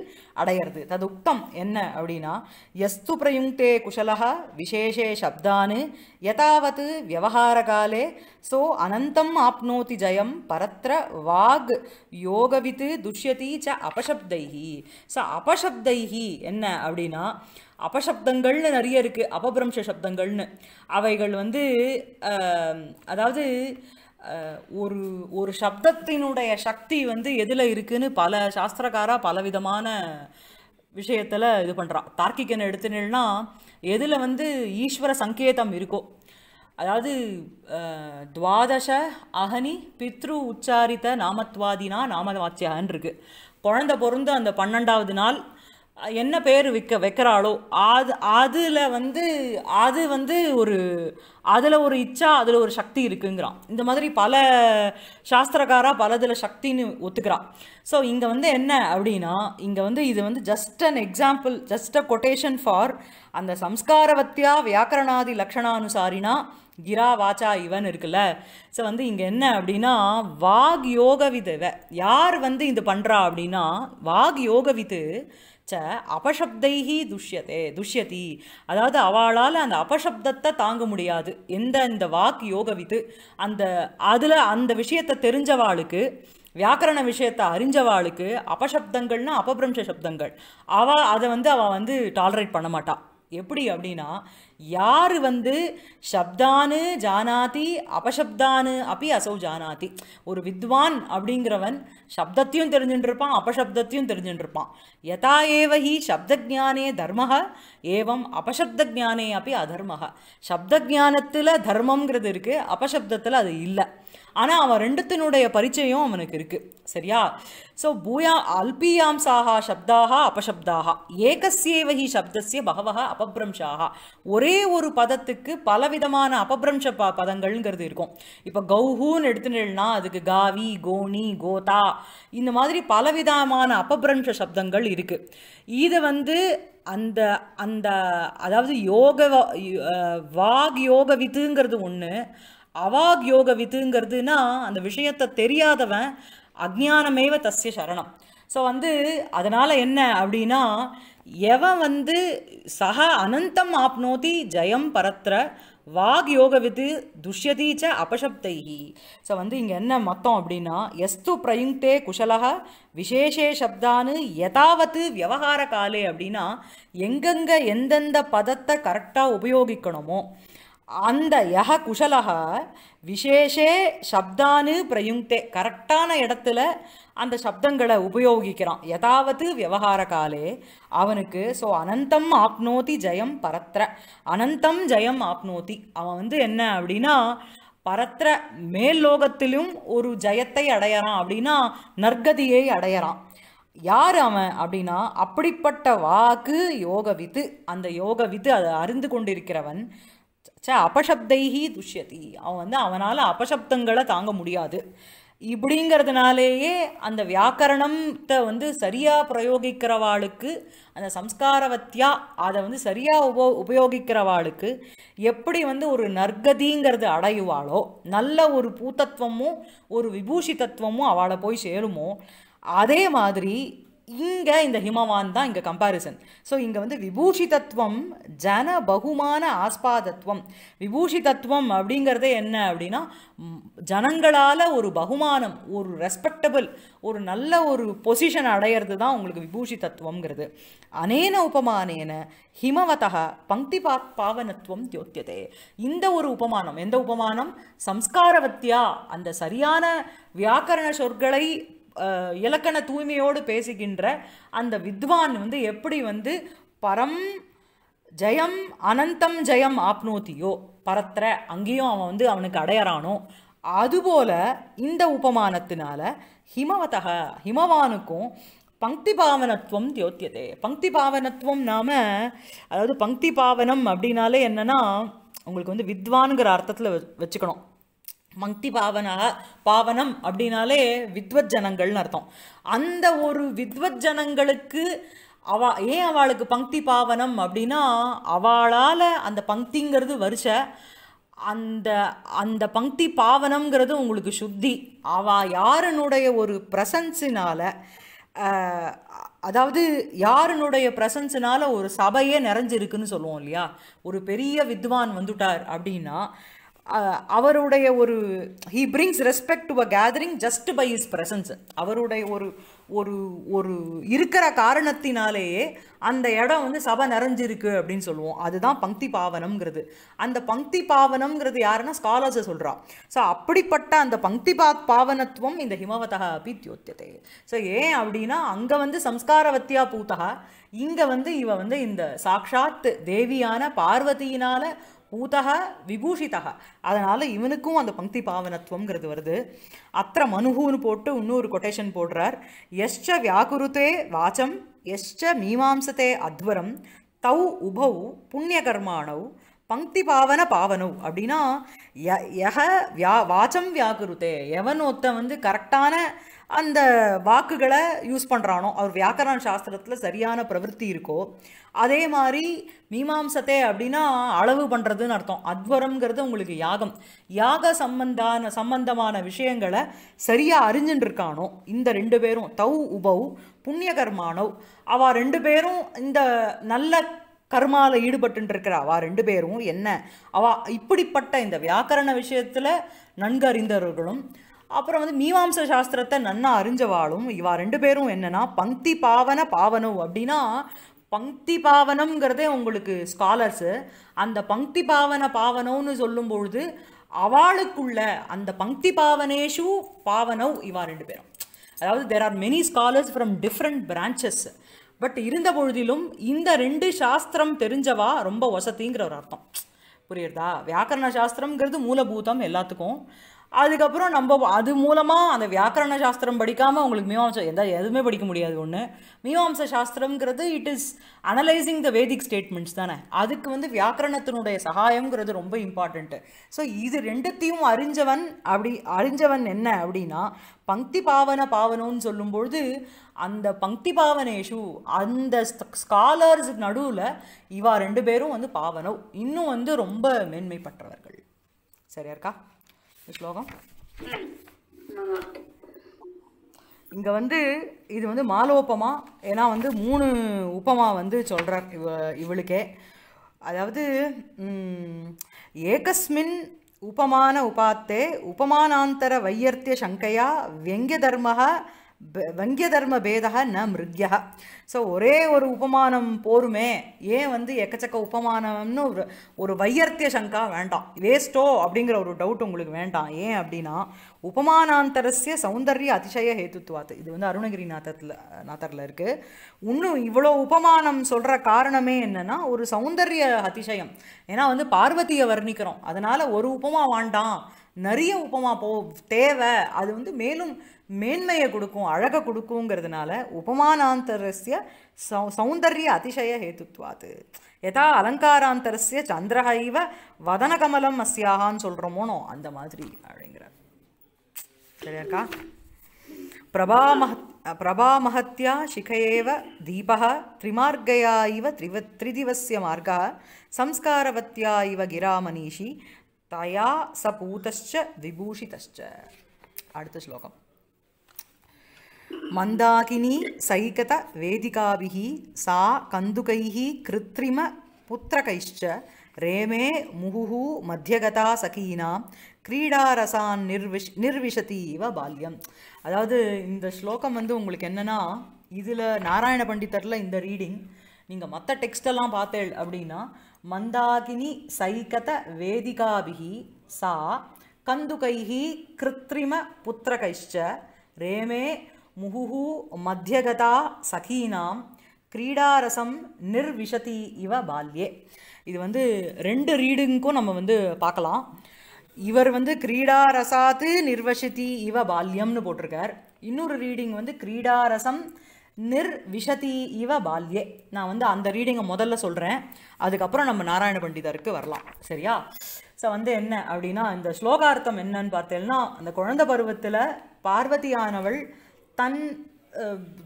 அடையிறது தது உத்தம் என்ன அப்படின்னா எஸ்து பிரயுங்கே குஷலக விசேஷே சப்தானு எதாவது வியவஹார காலே ஸோ அனந்தம் ஆப்னோதி ஜயம் பரத்ர வாக் யோகவித்து துஷ்யதி ச அபசப்தைஹி ஸோ அபசப்தைஹி என்ன அப்படின்னா அபசப்தங்கள்னு நிறைய இருக்குது அபபிரம்ச சப்தங்கள்னு அவைகள் வந்து அதாவது ஒரு ஒரு சப்தத்தினுடைய சக்தி வந்து எதில் இருக்குதுன்னு பல சாஸ்திரக்காரா பலவிதமான விஷயத்தில் இது பண்ணுறான் தார்க்கிகன் எடுத்துனேன்னா எதில் வந்து ஈஸ்வர சங்கேதம் இருக்கோ அதாவது துவாதச அகனி பித்ரு உச்சாரித்த நாமத்வாதினா நாமவாச்சியான்னு இருக்குது குழந்த பொருந்து அந்த பன்னெண்டாவது நாள் என்ன பேர் விற்க வைக்கிறாளோ அது அதில் வந்து அது வந்து ஒரு அதில் ஒரு இச்சா அதில் ஒரு சக்தி இருக்குங்கிறான் இந்த மாதிரி பல பல இதில் சக்தின்னு ஒத்துக்கிறான் ஸோ இங்கே வந்து என்ன அப்படின்னா இங்கே வந்து இது வந்து just an example just a quotation for அந்த சம்ஸ்காரவத்தியா வியாக்கரணாதி லக்ஷணானுசாரினா கிரா வாச்சா இவன் இருக்குல்ல ஸோ வந்து இங்கே என்ன அப்படின்னா வாக் யோக யோகவிதவை யார் வந்து இது பண்ணுறா அப்படின்னா வாக் யோகவித்து ச அபசப்தைஹி துஷ்யதே துஷ்யதி அதாவது அவளால் அந்த அபசப்தத்தை தாங்க முடியாது எந்த இந்த வாக்கு யோகவித்து அந்த அதில் அந்த விஷயத்தை தெரிஞ்சவாளுக்கு வியாக்கரண விஷயத்தை அறிஞ்சவாளுக்கு அபசப்தங்கள்னா அபபிரம்ச சப்தங்கள் அவள் அதை வந்து அவள் வந்து டாலரேட் பண்ண மாட்டாள் எப்படி அப்படின்னா யார் வந்து சப்தானு ஜானாதி அபசப்தானு அப்படி அசௌ ஜானாதி ஒரு வித்வான் அப்படிங்கிறவன் சப்தத்தையும் தெரிஞ்சுட்டுருப்பான் அபசப்தத்தையும் தெரிஞ்சுட்டுருப்பான் யதா ஏவ ஹி சப்தஜானே தர்மக ஏவம் அபசப்த ஜானே அப்படி அதர்மக சப்த ஜானத்தில் தர்மங்கிறது இருக்குது அபசப்தத்தில் அது இல்லை ஆனால் அவன் ரெண்டுத்தினுடைய பரிச்சயம் அவனுக்கு இருக்குது சரியா ஸோ பூயா அல்பியாம் சாகா சப்தாகா அபசப்தாகா ஏகசேவகி சப்தசிய பகவக அபபிரம்சாகா ஒரே ஒரு பதத்துக்கு பலவிதமான அபபிரம்ச ப பதங்கள்ங்கிறது இருக்கும் இப்போ கௌஹூன்னு எடுத்துனா அதுக்கு காவி கோனி கோதா இந்த மாதிரி பலவிதமான அபபிரம்ச சப்தங்கள் இருக்குது இது வந்து அந்த அந்த அதாவது யோக வாக் யோக வித்துங்கிறது ஒன்று அவாக் யோக விதுங்கிறதுனா அந்த விஷயத்தை தெரியாதவன் அஜானமேவ தசிய சரணம் ஸோ வந்து அதனால் என்ன அப்படின்னா எவன் வந்து சக அனந்தம் ஆப்னோதி ஜெயம் பரத்ர வாக் யோக விது துஷ்யதீச்ச அபசப்தைஹி ஸோ வந்து இங்கே என்ன மொத்தம் அப்படின்னா எஸ்து பிரயுங்கே குஷலக விசேஷே சப்தானு எதாவது விவகார காலே அப்படின்னா எங்கெங்கே எந்தெந்த பதத்தை கரெக்டாக உபயோகிக்கணுமோ அந்த அந்தயக குஷலகா விசேஷே சப்தானு பிரயுங்கே கரெக்டான இடத்துல அந்த சப்தங்களை உபயோகிக்கிறான் எதாவது விவகார காலே அவனுக்கு ஸோ அனந்தம் ஆப்னோதி ஜெயம் பரத்ர அனந்தம் ஜெயம் ஆப்னோதி அவன் வந்து என்ன அப்படின்னா பரத்ர மேல் லோகத்திலும் ஒரு ஜெயத்தை அடையறான் அப்படின்னா நற்கதியை அடையறான் யார் அவன் அப்படின்னா அப்படிப்பட்ட வாக்கு யோக வித்து அந்த யோக வித்து அதை அறிந்து கொண்டிருக்கிறவன் ச அபசப்தைஹி துஷ்யதி அவன் வந்து அவனால் அபசப்தங்களை தாங்க முடியாது இப்படிங்கிறதுனாலேயே அந்த வியாக்கரணத்தை வந்து சரியாக பிரயோகிக்கிறவாளுக்கு அந்த சம்ஸ்காரவத்தியா அதை வந்து சரியாக உபோ உபயோகிக்கிறவாளுக்கு எப்படி வந்து ஒரு நற்கதிங்கிறது அடையுவாளோ நல்ல ஒரு பூத்தத்துவமும் ஒரு விபூஷி தத்துவமும் அவளை போய் சேருமோ அதே மாதிரி இங்கே இந்த ஹிமவான் தான் இங்கே கம்பாரிசன் ஸோ இங்கே வந்து விபூஷி தத்துவம் ஜன பகுமான ஆஸ்பாதத்துவம் விபூஷி தத்துவம் அப்படிங்கிறதே என்ன அப்படின்னா ஜனங்களால் ஒரு பகுமானம் ஒரு ரெஸ்பெக்டபிள் ஒரு நல்ல ஒரு பொசிஷன் அடையிறது தான் உங்களுக்கு விபூஷி தத்துவங்கிறது அனேன உபமானேன ஹிமவதா பங்கி பா பாவனத்துவம் தியோத்தியதே இந்த ஒரு உபமானம் எந்த உபமானம் சம்ஸ்காரவத்தியா அந்த சரியான வியாக்கரண சொற்களை இலக்கண தூய்மையோடு பேசுகின்ற அந்த வித்வான் வந்து எப்படி வந்து பரம் ஜெயம் அனந்தம் ஜெயம் ஆப்னோத்தியோ பரத்திர அங்கேயும் அவன் வந்து அவனுக்கு அடையறானோ அதுபோல் இந்த உபமானத்தினால ஹிமவதக ஹிமவானுக்கும் பங்க்தி பாவனத்துவம் தியோத்தியதே பங்க்தி பாவனத்துவம் நாம் அதாவது பங்க்தி பாவனம் அப்படின்னாலே என்னன்னா உங்களுக்கு வந்து வித்வானுங்கிற அர்த்தத்தில் வச்சுக்கணும் மங்கி பாவனா பாவனம் அப்படின்னாலே வித்வத் ஜனங்கள்னு அர்த்தம் அந்த ஒரு வித்வத் ஜனங்களுக்கு அவ ஏன் அவளுக்கு பங்க்தி பாவனம் அப்படின்னா அவளால் அந்த பங்க்திங்கிறது வருஷ அந்த அந்த பங்க்தி பாவனம்ங்கிறது உங்களுக்கு சுத்தி அவா யாருனுடைய ஒரு பிரசன்ஸினால் அதாவது யாருனுடைய பிரசன்ஸினால் ஒரு சபையே நிறைஞ்சிருக்குன்னு சொல்லுவோம் இல்லையா ஒரு பெரிய வித்வான் வந்துட்டார் அப்படின்னா அவருடைய ஒரு he brings respect to a gathering just by his presence அவருடைய ஒரு ஒரு ஒரு இருக்கிற காரணத்தினாலேயே அந்த இடம் வந்து சபை நிறைஞ்சிருக்கு அப்படின்னு சொல்லுவோம் அதுதான் பங்க்தி பாவனம்ங்கிறது அந்த பங்க்தி பாவனம்ங்கிறது யாருன்னா ஸ்காலர்ஸை சொல்கிறா ஸோ அப்படிப்பட்ட அந்த பங்க்தி பா பாவனத்துவம் இந்த ஹிமவதா அப்பி தியோத்தியதே ஸோ ஏன் அப்படின்னா அங்கே வந்து சம்ஸ்காரவத்தியா பூத்தகா இங்கே வந்து இவ வந்து இந்த சாக்ஷாத் தேவியான பார்வதியினால் பூதக விபூஷிதக அதனால் இவனுக்கும் அந்த பங்க்தி பாவனத்துவங்கிறது வருது அத்த மனுகுன்னு போட்டு இன்னொரு கொட்டேஷன் போடுறார் எஷ்ட வியாக்குருத்தே வாச்சம் எஷ்ட மீமாம்சத்தே அத்வரம் தௌ உபௌ புண்ணிய கர்மாணவ் பங்க்தி பாவன பாவனவ் அப்படின்னா யக வியா வாச்சம் வியாக்குருத்தே எவன் ஒத்த வந்து கரெக்டான அந்த வாக்குகளை யூஸ் பண்ணுறானோ அவர் வியாக்கரண சாஸ்திரத்தில் சரியான பிரவருத்தி இருக்கோ அதே மாதிரி மீமாம்சத்தை அப்படின்னா அளவு பண்ணுறதுன்னு அர்த்தம் அத்வரம்ங்கிறது உங்களுக்கு யாகம் யாக சம்பந்தான சம்பந்தமான விஷயங்களை சரியாக அறிஞ்சுட்டுருக்கானோ இந்த ரெண்டு பேரும் தௌ உபவ் புண்ணிய கர்மானவ் அவ ரெண்டு பேரும் இந்த நல்ல கர்மாவில் ஈடுபட்டுருக்கிற அவா ரெண்டு பேரும் என்ன அவா இப்படிப்பட்ட இந்த வியாக்கரண விஷயத்தில் நன்கறிந்தவர்களும் அப்புறம் வந்து மீமாம்ச சாஸ்திரத்தை நன்னா அறிஞ்சவாளும் இவா ரெண்டு பேரும் என்னென்னா பங்க்தி பாவன பாவனம் அப்படின்னா பங்க்தி பாவனம்ங்கிறதே உங்களுக்கு ஸ்காலர்ஸு அந்த பங்க்தி பாவன பாவனம்னு சொல்லும் பொழுது அவளுக்குள்ள அந்த பங்க்தி பாவனேஷு பாவனவ் இவா ரெண்டு பேரும் அதாவது there are many scholars from different branches but இருந்த பொழுதிலும் இந்த ரெண்டு சாஸ்திரம் தெரிஞ்சவா ரொம்ப வசதிங்கிற ஒரு அர்த்தம் புரியுறதா வியாக்கரண சாஸ்திரம்ங்கிறது மூலபூதம் எல்லாத்துக்கும் அதுக்கப்புறம் நம்ம அது மூலமாக அந்த வியாக்கரண சாஸ்திரம் படிக்காமல் உங்களுக்கு மீமாம்சம் எந்த எதுவுமே படிக்க முடியாது ஒன்று மீமாம்ச சாஸ்திரம்ங்கிறது it is analysing the Vedic statements தானே அதுக்கு வந்து வியாக்கரணத்தினுடைய சகாயங்கிறது ரொம்ப இம்பார்ட்டண்ட்டு ஸோ இது ரெண்டுத்தையும் அறிஞ்சவன் அப்படி அறிஞ்சவன் என்ன அப்படின்னா பங்க்தி பாவன பாவனம்னு சொல்லும்பொழுது அந்த பங்க்தி பாவனேஷு அந்த ஸ்காலர்ஸ் நடுவில் இவா ரெண்டு பேரும் வந்து பாவனோ இன்னும் வந்து ரொம்ப மேன்மைப்பட்டவர்கள் சரியா இருக்கா ஸ்லோகம் இங்கே வந்து இது வந்து உப்பமா ஏன்னா வந்து மூணு உப்பமா வந்து சொல்கிறார் இவ இவளுக்கே அதாவது ஏகஸ்மின் உபமான உபாத்தே உபமானாந்தர வையர்த்திய சங்கையா வெங்கிய தர்மக தர்ம பேதா ந மிருக்யா ஸோ ஒரே ஒரு உபமானம் போருமே ஏன் வந்து எக்கச்சக்க உபமானம்னு ஒரு ஒரு வையர்த்திய சங்கா வேண்டாம் வேஸ்ட்டோ அப்படிங்கிற ஒரு டவுட் உங்களுக்கு வேண்டாம் ஏன் அப்படின்னா உபமானாந்தரஸ்ய சௌந்தர்ய அதிசய ஹேத்துத்துவாத்து இது வந்து அருணகிரி நாத்தத்தில் நாத்தரில் இருக்குது இன்னும் இவ்வளோ உபமானம் சொல்கிற காரணமே என்னென்னா ஒரு சௌந்தர்ய அதிசயம் ஏன்னா வந்து பார்வதியை வர்ணிக்கிறோம் அதனால் ஒரு உபமா வேண்டாம் நிறைய உபமா போ தேவை அது வந்து மேலும் மேன்மையை கொடுக்கும் அழகை கொடுக்குங்கிறதுனால உபமானாந்தரஸ்ய சௌந்தர்ய அதிசய ஹேத்துத்வாது எதா அலங்காராந்தரஸ்ய சந்திரஹைவ வதனகமலம் அஸ்யாகான்னு சொல்கிறோமோனோ அந்த மாதிரி அப்படிங்கிறார் சரியாக்கா பிரபாமஹ பிரபாமஹத்யா சிகையேவ தீபா திரிமார்கயா இவ த்ரிவ த்ரிதிவசிய மார்கா சம்ஸ்காரவத்தியா இவ கிராமணீஷி தயா சபூதச்ச விபூஷிதச்ச அடுத்த ஸ்லோகம் மந்தாகினி சைகத வேதிகாபிகி சா கந்துகைஹி கிருத்திரிம புத்திரகைஷ்ச ரேமே முகுஹு மத்தியகதா சகீனாம் கிரீடாரசான் நிர்விஷ் நிர்விஷதி இவ பால்யம் அதாவது இந்த ஸ்லோகம் வந்து உங்களுக்கு என்னென்னா இதில் நாராயண பண்டிதரில் இந்த ரீடிங் நீங்கள் மற்ற டெக்ஸ்டெல்லாம் பார்த்தேள் அப்படின்னா மந்தாகினி சைகத வேதிகாபிகி சா கந்துகைஹி கிருத்திரிம புத்திரகைஷ்ச ரேமே முகுஹு மத்தியகதா சகீனாம் கிரீடாரசம் நிர்விஷதி இவ பால்யே இது வந்து ரெண்டு ரீடிங்க்கும் நம்ம வந்து பார்க்கலாம் இவர் வந்து கிரீடாரசாத்து நிர்வசதி இவ பால்யம்னு போட்டிருக்கார் இன்னொரு ரீடிங் வந்து கிரீடாரசம் நிர்விஷதி இவ பால்யே நான் வந்து அந்த ரீடிங்கை முதல்ல சொல்கிறேன் அதுக்கப்புறம் நம்ம நாராயண பண்டிதருக்கு வரலாம் சரியா ஸோ வந்து என்ன அப்படின்னா இந்த ஸ்லோகார்த்தம் என்னன்னு பார்த்தேன்னா அந்த குழந்தை பருவத்தில் பார்வதியானவள் தன்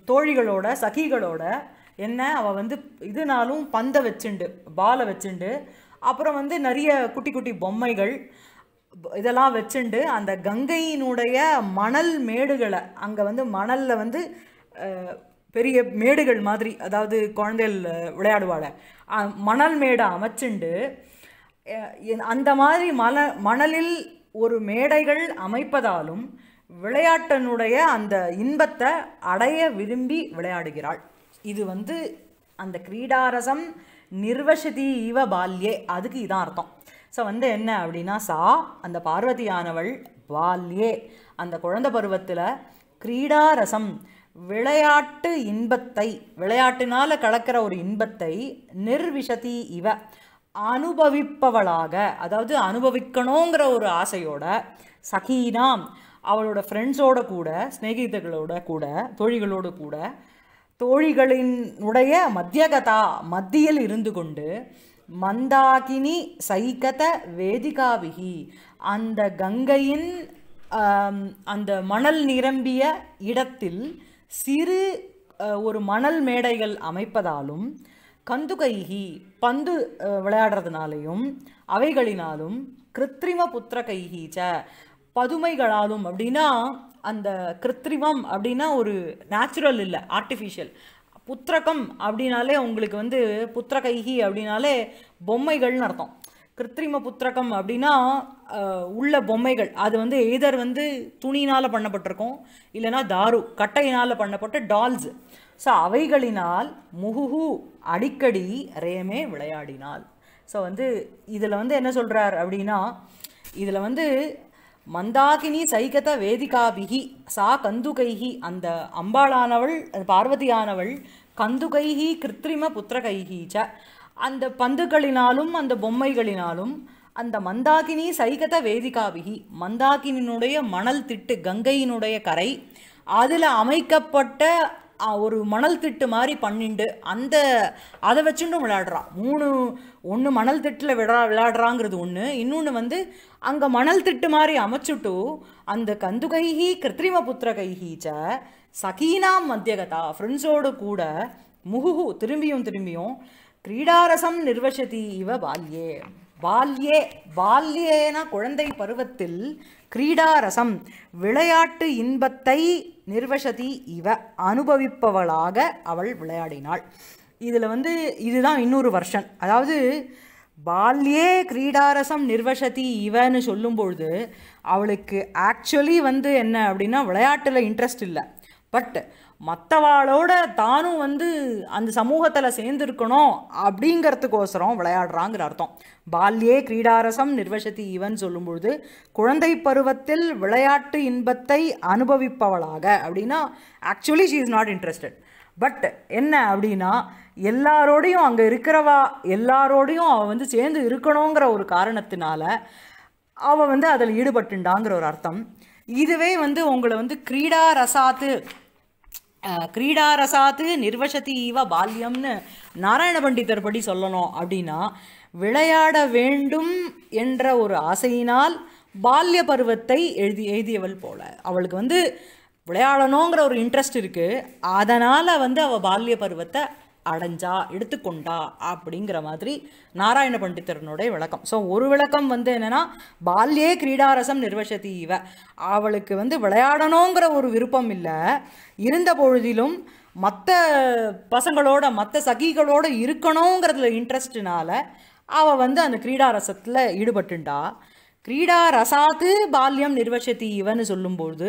தோழிகளோட சகிகளோட என்ன அவள் வந்து இதுனாலும் பந்தை வச்சுண்டு பாலை வச்சுண்டு அப்புறம் வந்து நிறைய குட்டி குட்டி பொம்மைகள் இதெல்லாம் வச்சுண்டு அந்த கங்கையினுடைய மணல் மேடுகளை அங்கே வந்து மணலில் வந்து பெரிய மேடுகள் மாதிரி அதாவது குழந்தைகள் விளையாடுவாள் மணல் மேடை அமைச்சுண்டு அந்த மாதிரி மல மணலில் ஒரு மேடைகள் அமைப்பதாலும் விளையாட்டனுடைய அந்த இன்பத்தை அடைய விரும்பி விளையாடுகிறாள் இது வந்து அந்த கிரீடாரசம் நிர்வசதி இவ பால்யே அதுக்கு இதான் அர்த்தம் ஸோ வந்து என்ன அப்படின்னா சா அந்த பார்வதியானவள் பால்யே அந்த குழந்த பருவத்தில் கிரீடாரசம் விளையாட்டு இன்பத்தை விளையாட்டினால் கலக்கிற ஒரு இன்பத்தை நிர்விஷதி இவ அனுபவிப்பவளாக அதாவது அனுபவிக்கணுங்கிற ஒரு ஆசையோட சகீனாம் அவளோட ஃப்ரெண்ட்ஸோட கூட ஸ்நேகிதர்களோட கூட தோழிகளோடு கூட தோழிகளின் உடைய கதா மத்தியில் இருந்து கொண்டு மந்தாகினி சைகத வேதிகாவிகி அந்த கங்கையின் அந்த மணல் நிரம்பிய இடத்தில் சிறு ஒரு மணல் மேடைகள் அமைப்பதாலும் கந்துகைகி பந்து விளையாடுறதுனாலையும் அவைகளினாலும் கிருத்திரிம புத்திர கைகீச்ச பதுமைகளாலும் அப்படின்னா அந்த கிருத்திரிமம் அப்படின்னா ஒரு நேச்சுரல் இல்லை ஆர்டிஃபிஷியல் புத்திரகம் அப்படின்னாலே உங்களுக்கு வந்து கைகி அப்படின்னாலே பொம்மைகள்னு அர்த்தம் கிருத்திரிம புத்திரகம் அப்படின்னா உள்ள பொம்மைகள் அது வந்து எய்தர் வந்து துணினால் பண்ணப்பட்டிருக்கும் இல்லைனா தாரு கட்டையினால் பண்ணப்பட்ட டால்ஸ் ஸோ அவைகளினால் முகுகு அடிக்கடி ரேமே விளையாடினால் ஸோ வந்து இதில் வந்து என்ன சொல்கிறார் அப்படின்னா இதில் வந்து மந்தாகினி சைகத வேதிகாபிகி சா கந்துகைஹி அந்த அம்பாளானவள் பார்வதியானவள் கந்துகைஹி கிருத்திரிம புத்திரகைஹி ச அந்த பந்துகளினாலும் அந்த பொம்மைகளினாலும் அந்த மந்தாகினி சைகத வேதிகாபிகி மந்தாகினியினுடைய மணல் திட்டு கங்கையினுடைய கரை அதில் அமைக்கப்பட்ட ஒரு மணல் திட்டு மாதிரி பண்ணிண்டு அந்த அதை வச்சுட்டும் விளையாடுறான் மூணு ஒன்று மணல் திட்டில் விடா விளையாடுறாங்கிறது ஒன்று இன்னொன்று வந்து அங்கே மணல் திட்டு மாதிரி அமைச்சுட்டு அந்த கந்துகைஹி கிருத்திரிம புத்திர ச சகீனாம் மத்தியகதா ஃப்ரெண்ட்ஸோடு கூட முகுகு திரும்பியும் திரும்பியும் கிரீடாரசம் நிர்வசதி இவ பால்யே பால்யே பால்யேனா குழந்தை பருவத்தில் கிரீடாரசம் விளையாட்டு இன்பத்தை நிர்வசதி இவ அனுபவிப்பவளாக அவள் விளையாடினாள் இதில் வந்து இதுதான் இன்னொரு வருஷன் அதாவது பால்யே கிரீடாரசம் நிர்வசதி இவன்னு சொல்லும் பொழுது அவளுக்கு ஆக்சுவலி வந்து என்ன அப்படின்னா விளையாட்டில் இன்ட்ரெஸ்ட் இல்லை பட் மற்றவாளோட தானும் வந்து அந்த சமூகத்தில் சேர்ந்துருக்கணும் அப்படிங்கிறதுக்கோசரம் விளையாடுறாங்கிற அர்த்தம் பால்யே கிரீடாரசம் நிர்வசதி இவன் சொல்லும்பொழுது குழந்தை பருவத்தில் விளையாட்டு இன்பத்தை அனுபவிப்பவளாக அப்படின்னா actually she is not interested but என்ன அப்படின்னா எல்லாரோடையும் அங்கே இருக்கிறவா எல்லாரோடையும் அவள் வந்து சேர்ந்து இருக்கணுங்கிற ஒரு காரணத்தினால அவள் வந்து அதில் ஈடுபட்டுண்டாங்கிற ஒரு அர்த்தம் இதுவே வந்து உங்களை வந்து கிரீடா ரசாத்து கிரீடா ரசாத்து நிர்வசதி ஈவ பால்யம்னு நாராயண பண்டிதர் படி சொல்லணும் அப்படின்னா விளையாட வேண்டும் என்ற ஒரு ஆசையினால் பால்ய பருவத்தை எழுதி எழுதியவள் போல அவளுக்கு வந்து விளையாடணுங்கிற ஒரு இன்ட்ரெஸ்ட் இருக்குது அதனால் வந்து அவள் பால்ய பருவத்தை அடைஞ்சா எடுத்துக்கொண்டா அப்படிங்கிற மாதிரி நாராயண பண்டித்தரனுடைய விளக்கம் ஸோ ஒரு விளக்கம் வந்து என்னென்னா பால்யே கிரீடாரசம் நிர்வசதி இவ அவளுக்கு வந்து விளையாடணுங்கிற ஒரு விருப்பம் இல்லை இருந்த பொழுதிலும் மற்ற பசங்களோட மற்ற சகிகளோடு இருக்கணுங்கிறதுல இன்ட்ரெஸ்டினால அவள் வந்து அந்த கிரீடாரசத்தில் ஈடுபட்டுண்டா கிரீடா ரசாத்து பால்யம் நிர்வசதி இவன்னு சொல்லும்போது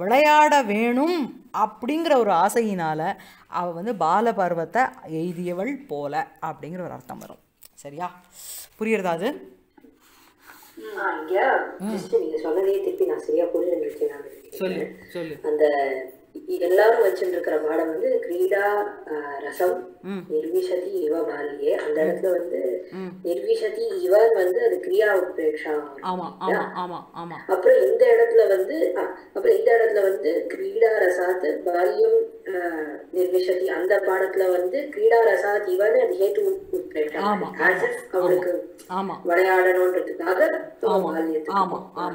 விளையாட வேணும் அப்படிங்கிற ஒரு ஆசையினால் அவள் வந்து பால பருவத்தை எய்தியவள் போல அப்படிங்கிற ஒரு அர்த்தம் வரும் சரியா புரியுறதா அது சொல்லு சொல்லு அந்த எல்லாரும் வச்சுட்டு இருக்கிற பாடம் வந்து கிரீடா ரசம் நிர்விஷதி இவ பாலியே அந்த இடத்துல வந்து நிர்விஷதி இவன் வந்து அது கிரியா உபேட்சா அப்புறம் இந்த இடத்துல வந்து அப்புறம் இந்த இடத்துல வந்து கிரீடா ரசாத்து பால்யம் நிர்விஷதி அந்த பாடத்துல வந்து கிரீடா ரசாத் இவன் அது ஹேட்டு உத்வேஷா அவளுக்கு விளையாடணும்ன்றதுக்காக பால்யத்துக்கு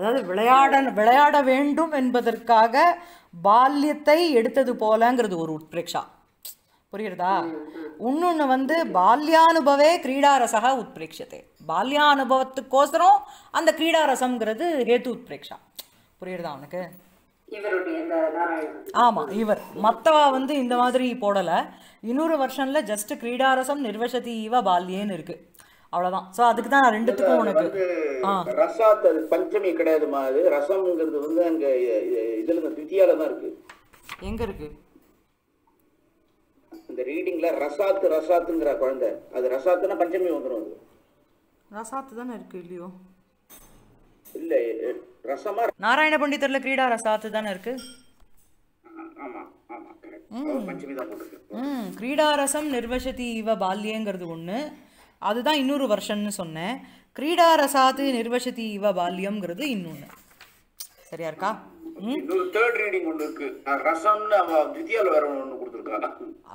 அதாவது விளையாட விளையாட வேண்டும் என்பதற்காக பால்யத்தை எடுத்தது போலங்கிறது ஒரு உட்பிரேக்ஷா புரியுறதா இன்னொன்று வந்து பால்யானுபவே கிரீடாரசக உட்பிரேட்சத்தை பால்யானுபவத்துக்கோசரம் அந்த கிரீடாரசம்ங்கிறது ஹேத்து உட்பிரேக்ஷா புரியுறதா அவனுக்கு ஆமாம் இவர் மற்றவா வந்து இந்த மாதிரி போடலை இன்னொரு வருஷனில் ஜஸ்ட் கிரீடாரசம் நிர்வசதி இவ பால்யேன்னு இருக்குது அவ்வளவுதான் சோ அதுக்கு தான் ரெண்டுத்துக்கும் உனக்கு ரசாத் அது பஞ்சமி கிடையாது அது ரசம்ங்கிறது வந்து அங்க இதுல இந்த தித்தியால தான் இருக்கு எங்க இருக்கு இந்த ரீடிங்ல ரசாத்து ரசாத்துங்கிற குழந்தை அது ரசாத்துனா பஞ்சமி வந்துரும் அது ரசாத்து தானே இருக்கு இல்லையோ இல்ல ரசமா நாராயண பண்டிதர்ல கிரீடா ரசாத்து தானே இருக்கு ஆமா ஆமா கரெக்ட் பஞ்சமி தான் போட்டுருக்கு ம் கிரீடா ரசம் நிர்வசதி இவ பால்யங்கிறது ஒன்னு அதுதான் இன்னொரு வருஷன்னு சொன்னேன் கிரீடா ரசாத்து நிர்வசதி இவ பால்யம்ங்கிறது இன்னொன்று சரியா இருக்கா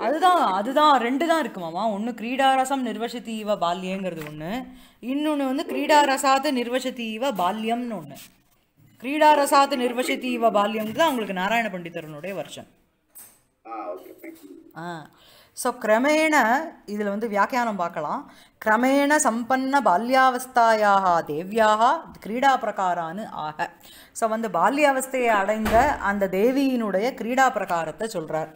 அதுதான் அதுதான் ரெண்டு தான் இருக்குமாமா ஒன்று கிரீடாரசம் நிர்வசதி இவ பால்யங்கிறது ஒன்று இன்னொன்று வந்து கிரீடாரசாத்து நிர்வசதி இவ பால்யம்னு ஒன்று கிரீடாரசாத்து நிர்வசதி இவ பால்யம் தான் உங்களுக்கு நாராயண பண்டிதரனுடைய வருஷம் ஆ ஸோ கிரமேண இதில் வந்து வியாக்கியானம் பார்க்கலாம் கிரமேண சம்பன்ன பால்யாவஸ்தாயாக தேவியாக கிரீடா பிரகாரான்னு ஆக ஸோ வந்து பால்யாவஸ்தையை அடைந்த அந்த தேவியினுடைய கிரீடா பிரகாரத்தை சொல்கிறார்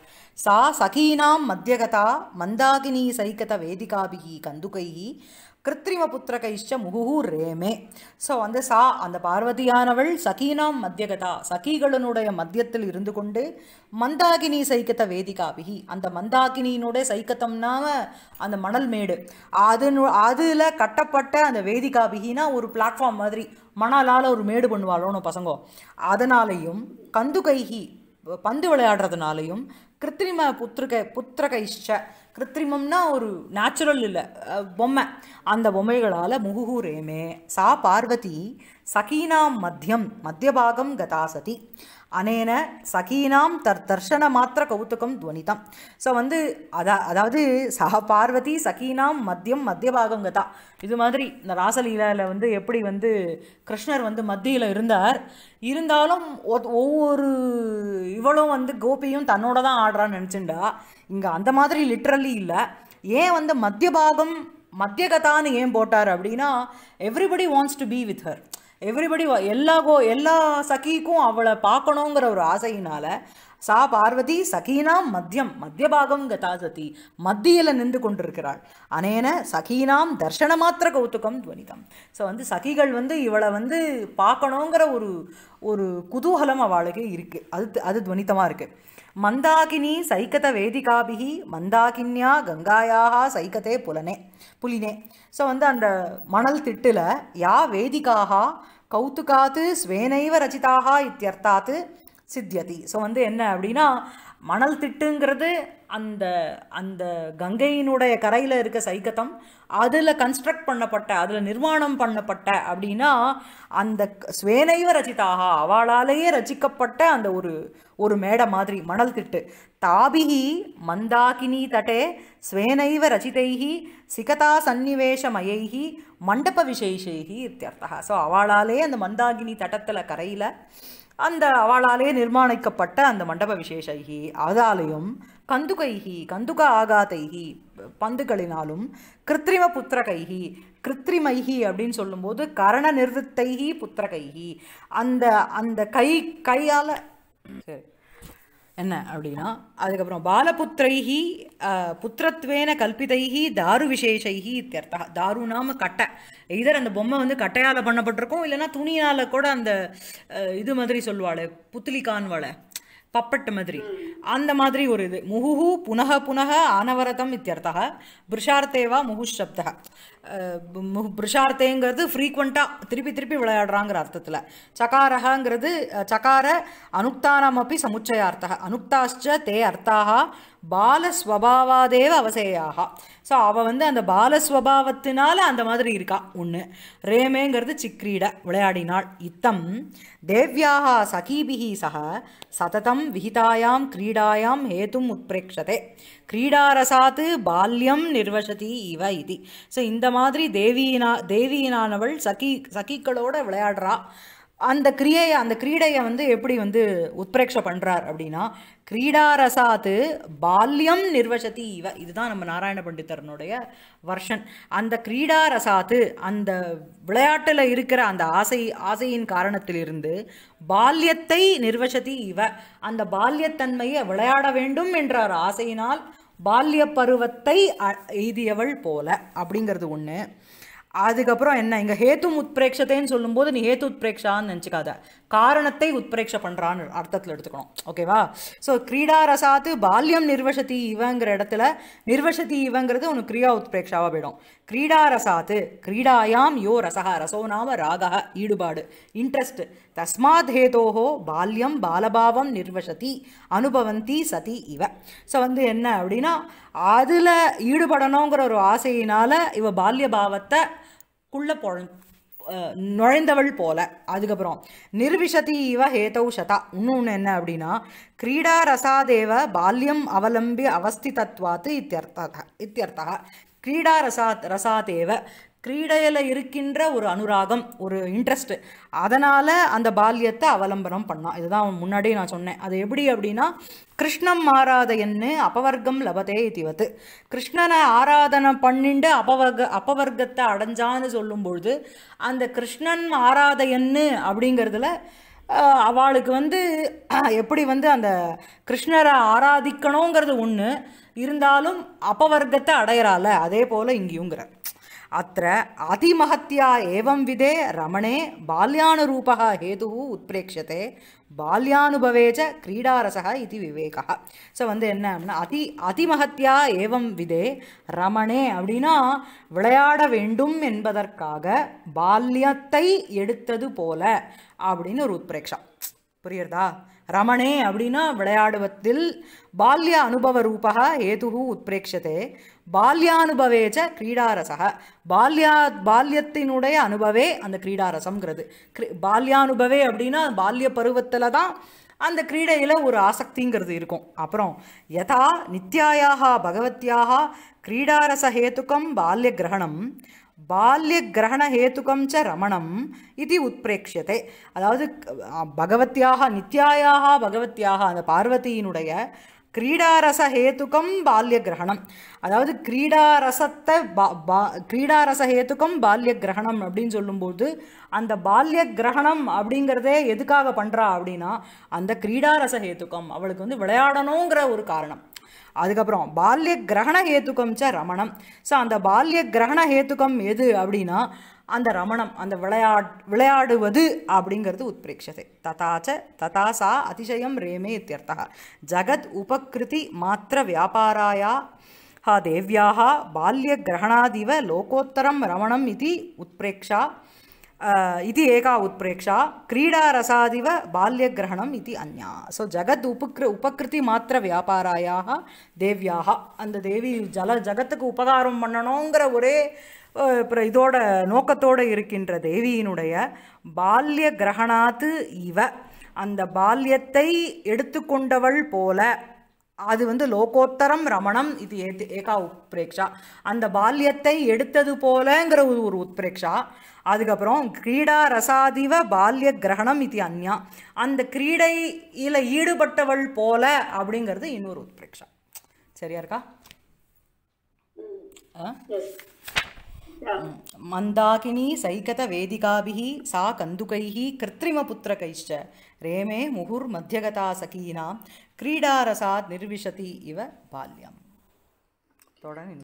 சா சகீனாம் மத்தியகதா மந்தாகினி சைகத வேதிகாபிகி கந்துகை கிருத்திரிம புத்திர இஷ்ட முகுகு ரேமே ஸோ வந்து சா அந்த பார்வதியானவள் சகீனாம் மத்தியகதா சகிகளினுடைய மத்தியத்தில் இருந்து கொண்டு மந்தாகினி சைக்கத்த வேதிகாபிகி அந்த மந்தாகினியினுடைய சைக்கத்தம்னா அந்த மணல் மேடு அது அதில் கட்டப்பட்ட அந்த வேதிகாபிகினா ஒரு பிளாட்ஃபார்ம் மாதிரி மணலால் ஒரு மேடு பண்ணுவாளோன்னு பசங்கோ அதனாலையும் கந்துகைகி பந்து விளையாடுறதுனாலையும் கிருத்திரிம புத்திரக புத்திரக இஷ்ட கிருத்திரிமம்னா ஒரு நேச்சுரல் இல்லை பொம்மை அந்த பொம்மைகளால் முகுகூரேமே சா பார்வதி சகீனா மத்தியம் பாகம் கதாசதி அனேன சகீனாம் தர் தர்ஷன மாத்திர கௌத்துக்கம் துவனிதம் ஸோ வந்து அதா அதாவது சக பார்வதி சகீனாம் மத்தியம் மத்திய பாகங்கதா இது மாதிரி இந்த ராசலீலாவில் வந்து எப்படி வந்து கிருஷ்ணர் வந்து மத்தியில் இருந்தார் இருந்தாலும் ஒவ்வொரு இவளும் வந்து கோபியும் தன்னோட தான் ஆடுறான்னு நினச்சிண்டா இங்கே அந்த மாதிரி லிட்ரலி இல்லை ஏன் வந்து மத்திய பாகம் கதான்னு ஏன் போட்டார் அப்படின்னா everybody wants to be with her everybody எல்லா கோ எல்லா சகிக்கும் அவளை பார்க்கணுங்கிற ஒரு ஆசையினால் சா பார்வதி சகீனாம் மத்தியம் மத்தியபாகம் கதா சதி மத்தியில் நின்று கொண்டிருக்கிறாள் அனேன சகீனாம் தர்ஷன மாத்திர கௌத்துக்கம் துவனிதம் ஸோ வந்து சகிகள் வந்து இவளை வந்து பார்க்கணுங்கிற ஒரு ஒரு குதூகலம் அவளுக்கு இருக்குது அது அது துவனிதமாக இருக்குது மந்தாகினி சைக்கத வேதிகாபிகி மந்தாகின்யா கங்காயாக சைக்கத்தே புலனே புலினே ஸோ வந்து அந்த மணல் திட்டில் யா வேதிகாக கௌத்துகாத்து ஸ்வேனைவ ரச்சிதாக இத்தியர்த்தாத்து சித்தியதி ஸோ வந்து என்ன அப்படின்னா மணல் திட்டுங்கிறது அந்த அந்த கங்கையினுடைய கரையில் இருக்க சைகத்தம் அதில் கன்ஸ்ட்ரக்ட் பண்ணப்பட்ட அதில் நிர்மாணம் பண்ணப்பட்ட அப்படின்னா அந்த ஸ்வேனைவ ரச்சிதாக அவளாலேயே ரச்சிக்கப்பட்ட அந்த ஒரு ஒரு மேடை மாதிரி மணல் திட்டு தாபிகி மந்தாகினி தட்டே ஸ்வேனைவ ரச்சிதைகி சிகதா சந்நிவேஷமயைகி மண்டப விசேஷைகி இத்தியர்த்தா ஸோ அவளாலே அந்த மந்தாகினி தட்டத்தில் கரையில் அந்த அவளாலே நிர்மாணிக்கப்பட்ட அந்த மண்டப விசேஷகி அதாலேயும் கந்துகைகி கந்துக ஆகாதைகி பந்துகளினாலும் கிருத்திரிம புத்திரகைகி கிருத்திரிமைகி அப்படின்னு சொல்லும்போது கரண நிறுத்தைகி புத்திரகைகி அந்த அந்த கை கையால் சரி என்ன அப்படின்னா அதுக்கப்புறம் பாலபுத்திரைகி புத்திரத்வேன கல்பிதைகி தாரு விசேஷைகி தாரு தாருனாம கட்டை இதர் அந்த பொம்மை வந்து கட்டையால் பண்ணப்பட்டிருக்கும் இல்லைன்னா துணியால் கூட அந்த இது மாதிரி சொல்லுவாள் புத்திலிக்கான்வாளை பப்பட்டு மாதிரி அந்த மாதிரி ஒரு இது முகுஹு புனக புனக ஆனவரதம் இத்தியர்த்தக புருஷார்த்தேவா முகுஷப்தா புருஷார்த்தேங்கிறது ஃப்ரீக்வெண்ட்டாக திருப்பி திருப்பி விளையாடுறாங்கிற அர்த்தத்தில் சகாரகாங்கிறது சகார அனுக்தானமப்பி சமுச்சயார்த்தக அனுக்தாஷ்ட தே அர்த்தாக பாலஸ்வபாவாதேவ அவசையாக ஸோ அவள் வந்து அந்த பாலஸ்வபாவத்தினால அந்த மாதிரி இருக்கா ஒன்று ரேமேங்கிறது சிக்ரீட விளையாடினாள் இத்தம் தேவியாக சகீபிகி சக சததம் விகிதாயாம் கிரீடாயாம் ஹேதும் உட்பிரேட்சதே கிரீடாரசாத்து பால்யம் நிர்வசதி இவ இது ஸோ இந்த மாதிரி தேவியினா தேவியினானவள் சகி சகிக்களோட விளையாடுறா அந்த கிரியையை அந்த கிரீடையை வந்து எப்படி வந்து உத்பிரேக்ஷ பண்ணுறார் அப்படின்னா கிரீடாரசாத்து பால்யம் நிர்வசதி இவ இதுதான் நம்ம நாராயண பண்டித்தரனுடைய வர்ஷன் அந்த கிரீடாரசாத்து அந்த விளையாட்டில் இருக்கிற அந்த ஆசை ஆசையின் காரணத்திலிருந்து பால்யத்தை நிர்வசதி இவ அந்த பால்யத்தன்மையை விளையாட வேண்டும் என்றார் ஆசையினால் பால்ய பருவத்தை எய்தியவள் போல அப்படிங்கிறது ஒன்று அதுக்கப்புறம் என்ன இங்கே ஹேத்து உத்பிரேட்சத்தைன்னு சொல்லும்போது நீ ஹேத்து உத்பிரேக்ஷான்னு நினச்சிக்காத காரணத்தை உத்பிரேக்ஷ பண்ணுறான்னு அர்த்தத்தில் எடுத்துக்கணும் ஓகேவா ஸோ கிரீடா ரசாத்து பால்யம் நிர்வசதி இவங்கிற இடத்துல நிர்வசதி இவங்கிறது ஒன்று கிரியா உத்பிரேட்சாவாக போயிடும் கிரீடா ரசாத்து கிரீடாயாம் யோ ரசகா ரசோ நாம ராகா ஈடுபாடு இன்ட்ரெஸ்ட் தஸ்மாத் ஹேதோஹோ பால்யம் பாலபாவம் நிர்வசதி அனுபவந்தி சதி இவ ஸோ வந்து என்ன அப்படின்னா அதில் ஈடுபடணுங்கிற ஒரு ஆசையினால் இவ பால்ய பாவத்தை குள்ளே நுழைந்தவள் போல அதுக்கப்புறம் நிர்விஷதி இவ ஹேதௌ சதா இன்னொன்று என்ன அப்படின்னா கிரீடா ரசாதேவ பால்யம் அவலம்பி அவஸ்தி தத்வாத்து இத்தியர்த்தா இத்தியர்த்தா கிரீடா ரசா ரசாதேவ கிரீடையில் இருக்கின்ற ஒரு அனுராகம் ஒரு இன்ட்ரெஸ்ட்டு அதனால் அந்த பால்யத்தை அவலம்பனம் பண்ணான் இதுதான் முன்னாடியே நான் சொன்னேன் அது எப்படி அப்படின்னா கிருஷ்ணம் ஆராத என்ன அபவர்க்கம் லபதே திவத்து கிருஷ்ணனை ஆராதனை பண்ணிண்டு அபவர்க அபவர்க்கத்தை அடைஞ்சான்னு சொல்லும்பொழுது அந்த கிருஷ்ணன் ஆராத என்ன அப்படிங்கிறதுல அவளுக்கு வந்து எப்படி வந்து அந்த கிருஷ்ணரை ஆராதிக்கணுங்கிறது ஒன்று இருந்தாலும் அபவர்க்கத்தை அடையிறாள அதே போல் இங்கேயுங்கிறார் अत्र अतिमहत्या एवं விதே रमणे बाल्यानुरूपः हेतुः उत्प्रेक्ष्यते பால்யானுபவேஜ கிரீடாரச இது விவேக ஸோ வந்து என்ன அப்படின்னா அதி அதிமகத்தியா ஏவம் விதே ரமணே அப்படின்னா விளையாட வேண்டும் என்பதற்காக பால்யத்தை எடுத்தது போல அப்படின்னு ஒரு உத்பிரேக்ஷா புரியுறதா ரமணே அப்படின்னா விளையாடுவதில் பால்ய அனுபவ ரூபா ஏதுகு உத்பிரேக்ஷதே பால்யானுபவேச்ச கிரீடாரசக பால்யா பால்யத்தினுடைய அனுபவே அந்த கிரீடாரசம்ங்கிறது கிரி பால்யானுபவே அப்படின்னா பால்ய பருவத்தில் தான் அந்த கிரீடையில் ஒரு ஆசக்திங்கிறது இருக்கும் அப்புறம் யதா நித்யாயாக பகவத்தியாக கிரீடாரச ஹேத்துக்கம் பால்ய கிரகணம் பால்ய கிரகண ஹேத்துக்கம் ச ரமணம் இது உத்பிரேக்ஷத்தை அதாவது பகவத்தியாக நித்யாயாக பகவத்தியாக அந்த பார்வதியினுடைய ஹேத்துக்கம் பால்ய கிரகணம் அதாவது கிரீடாரசத்தை பா பா ஹேத்துக்கம் பால்ய கிரகணம் அப்படின்னு சொல்லும்போது அந்த பால்ய கிரகணம் அப்படிங்கிறதே எதுக்காக பண்ணுறா அப்படின்னா அந்த ஹேத்துக்கம் அவளுக்கு வந்து விளையாடணுங்கிற ஒரு காரணம் அதுக்கப்புறம் பால்ய கிரகண ஹேத்துக்கம் ச ரமணம் ஸோ அந்த பால்ய கிரகண ஹேத்துக்கம் எது அப்படின்னா அந்த ரமணம் அந்த விளையாட் விளையாடுவது அப்படிங்கிறது உத்பிரேட்சத்தை ததாச்ச ததா சா அதிசயம் ரேமே இத்தியர்த்தா ஜகத் உபகிருதி மாத்திர வியாபாராயா தேவியாக பால்ய கிரகணாதிவ லோகோத்தரம் ரமணம் இது உத்பிரேக்ஷா இது ஏகா உத்பிரேக்ஷா பால்ய கிரகணம் இது அந்யா ஸோ ஜகத் உபக்ரு உபகிருதி மாத்திர வியாபாராயாக தேவியாக அந்த தேவி ஜல ஜகத்துக்கு உபகாரம் பண்ணணுங்கிற ஒரே அப்புறம் இதோட நோக்கத்தோடு இருக்கின்ற தேவியினுடைய பால்ய கிரகணாத்து இவ அந்த பால்யத்தை எடுத்துக்கொண்டவள் போல அது வந்து லோகோத்தரம் ரமணம் இது ஏகா உத்பிரேக்ஷா அந்த பால்யத்தை எடுத்தது போலங்கிற ஒரு உத்பிரேக்ஷா அதுக்கப்புறம் கிரீடா ரசாதிவ பால்ய கிரகணம் இது அந்யா அந்த கிரீடையில் ஈடுபட்டவள் போல அப்படிங்கிறது இன்னொரு உத்பிரேக்ஷா சரியா இருக்கா ஆ மந்தாகினி சைகதவேதிகாபிः सा कन्दुकैः कृत्रिमपुत्रकैश्च रेमे मुहुर्मध्यगता सखीनां क्रीडारसात् निर्विशति इव बाल्यं தொடர்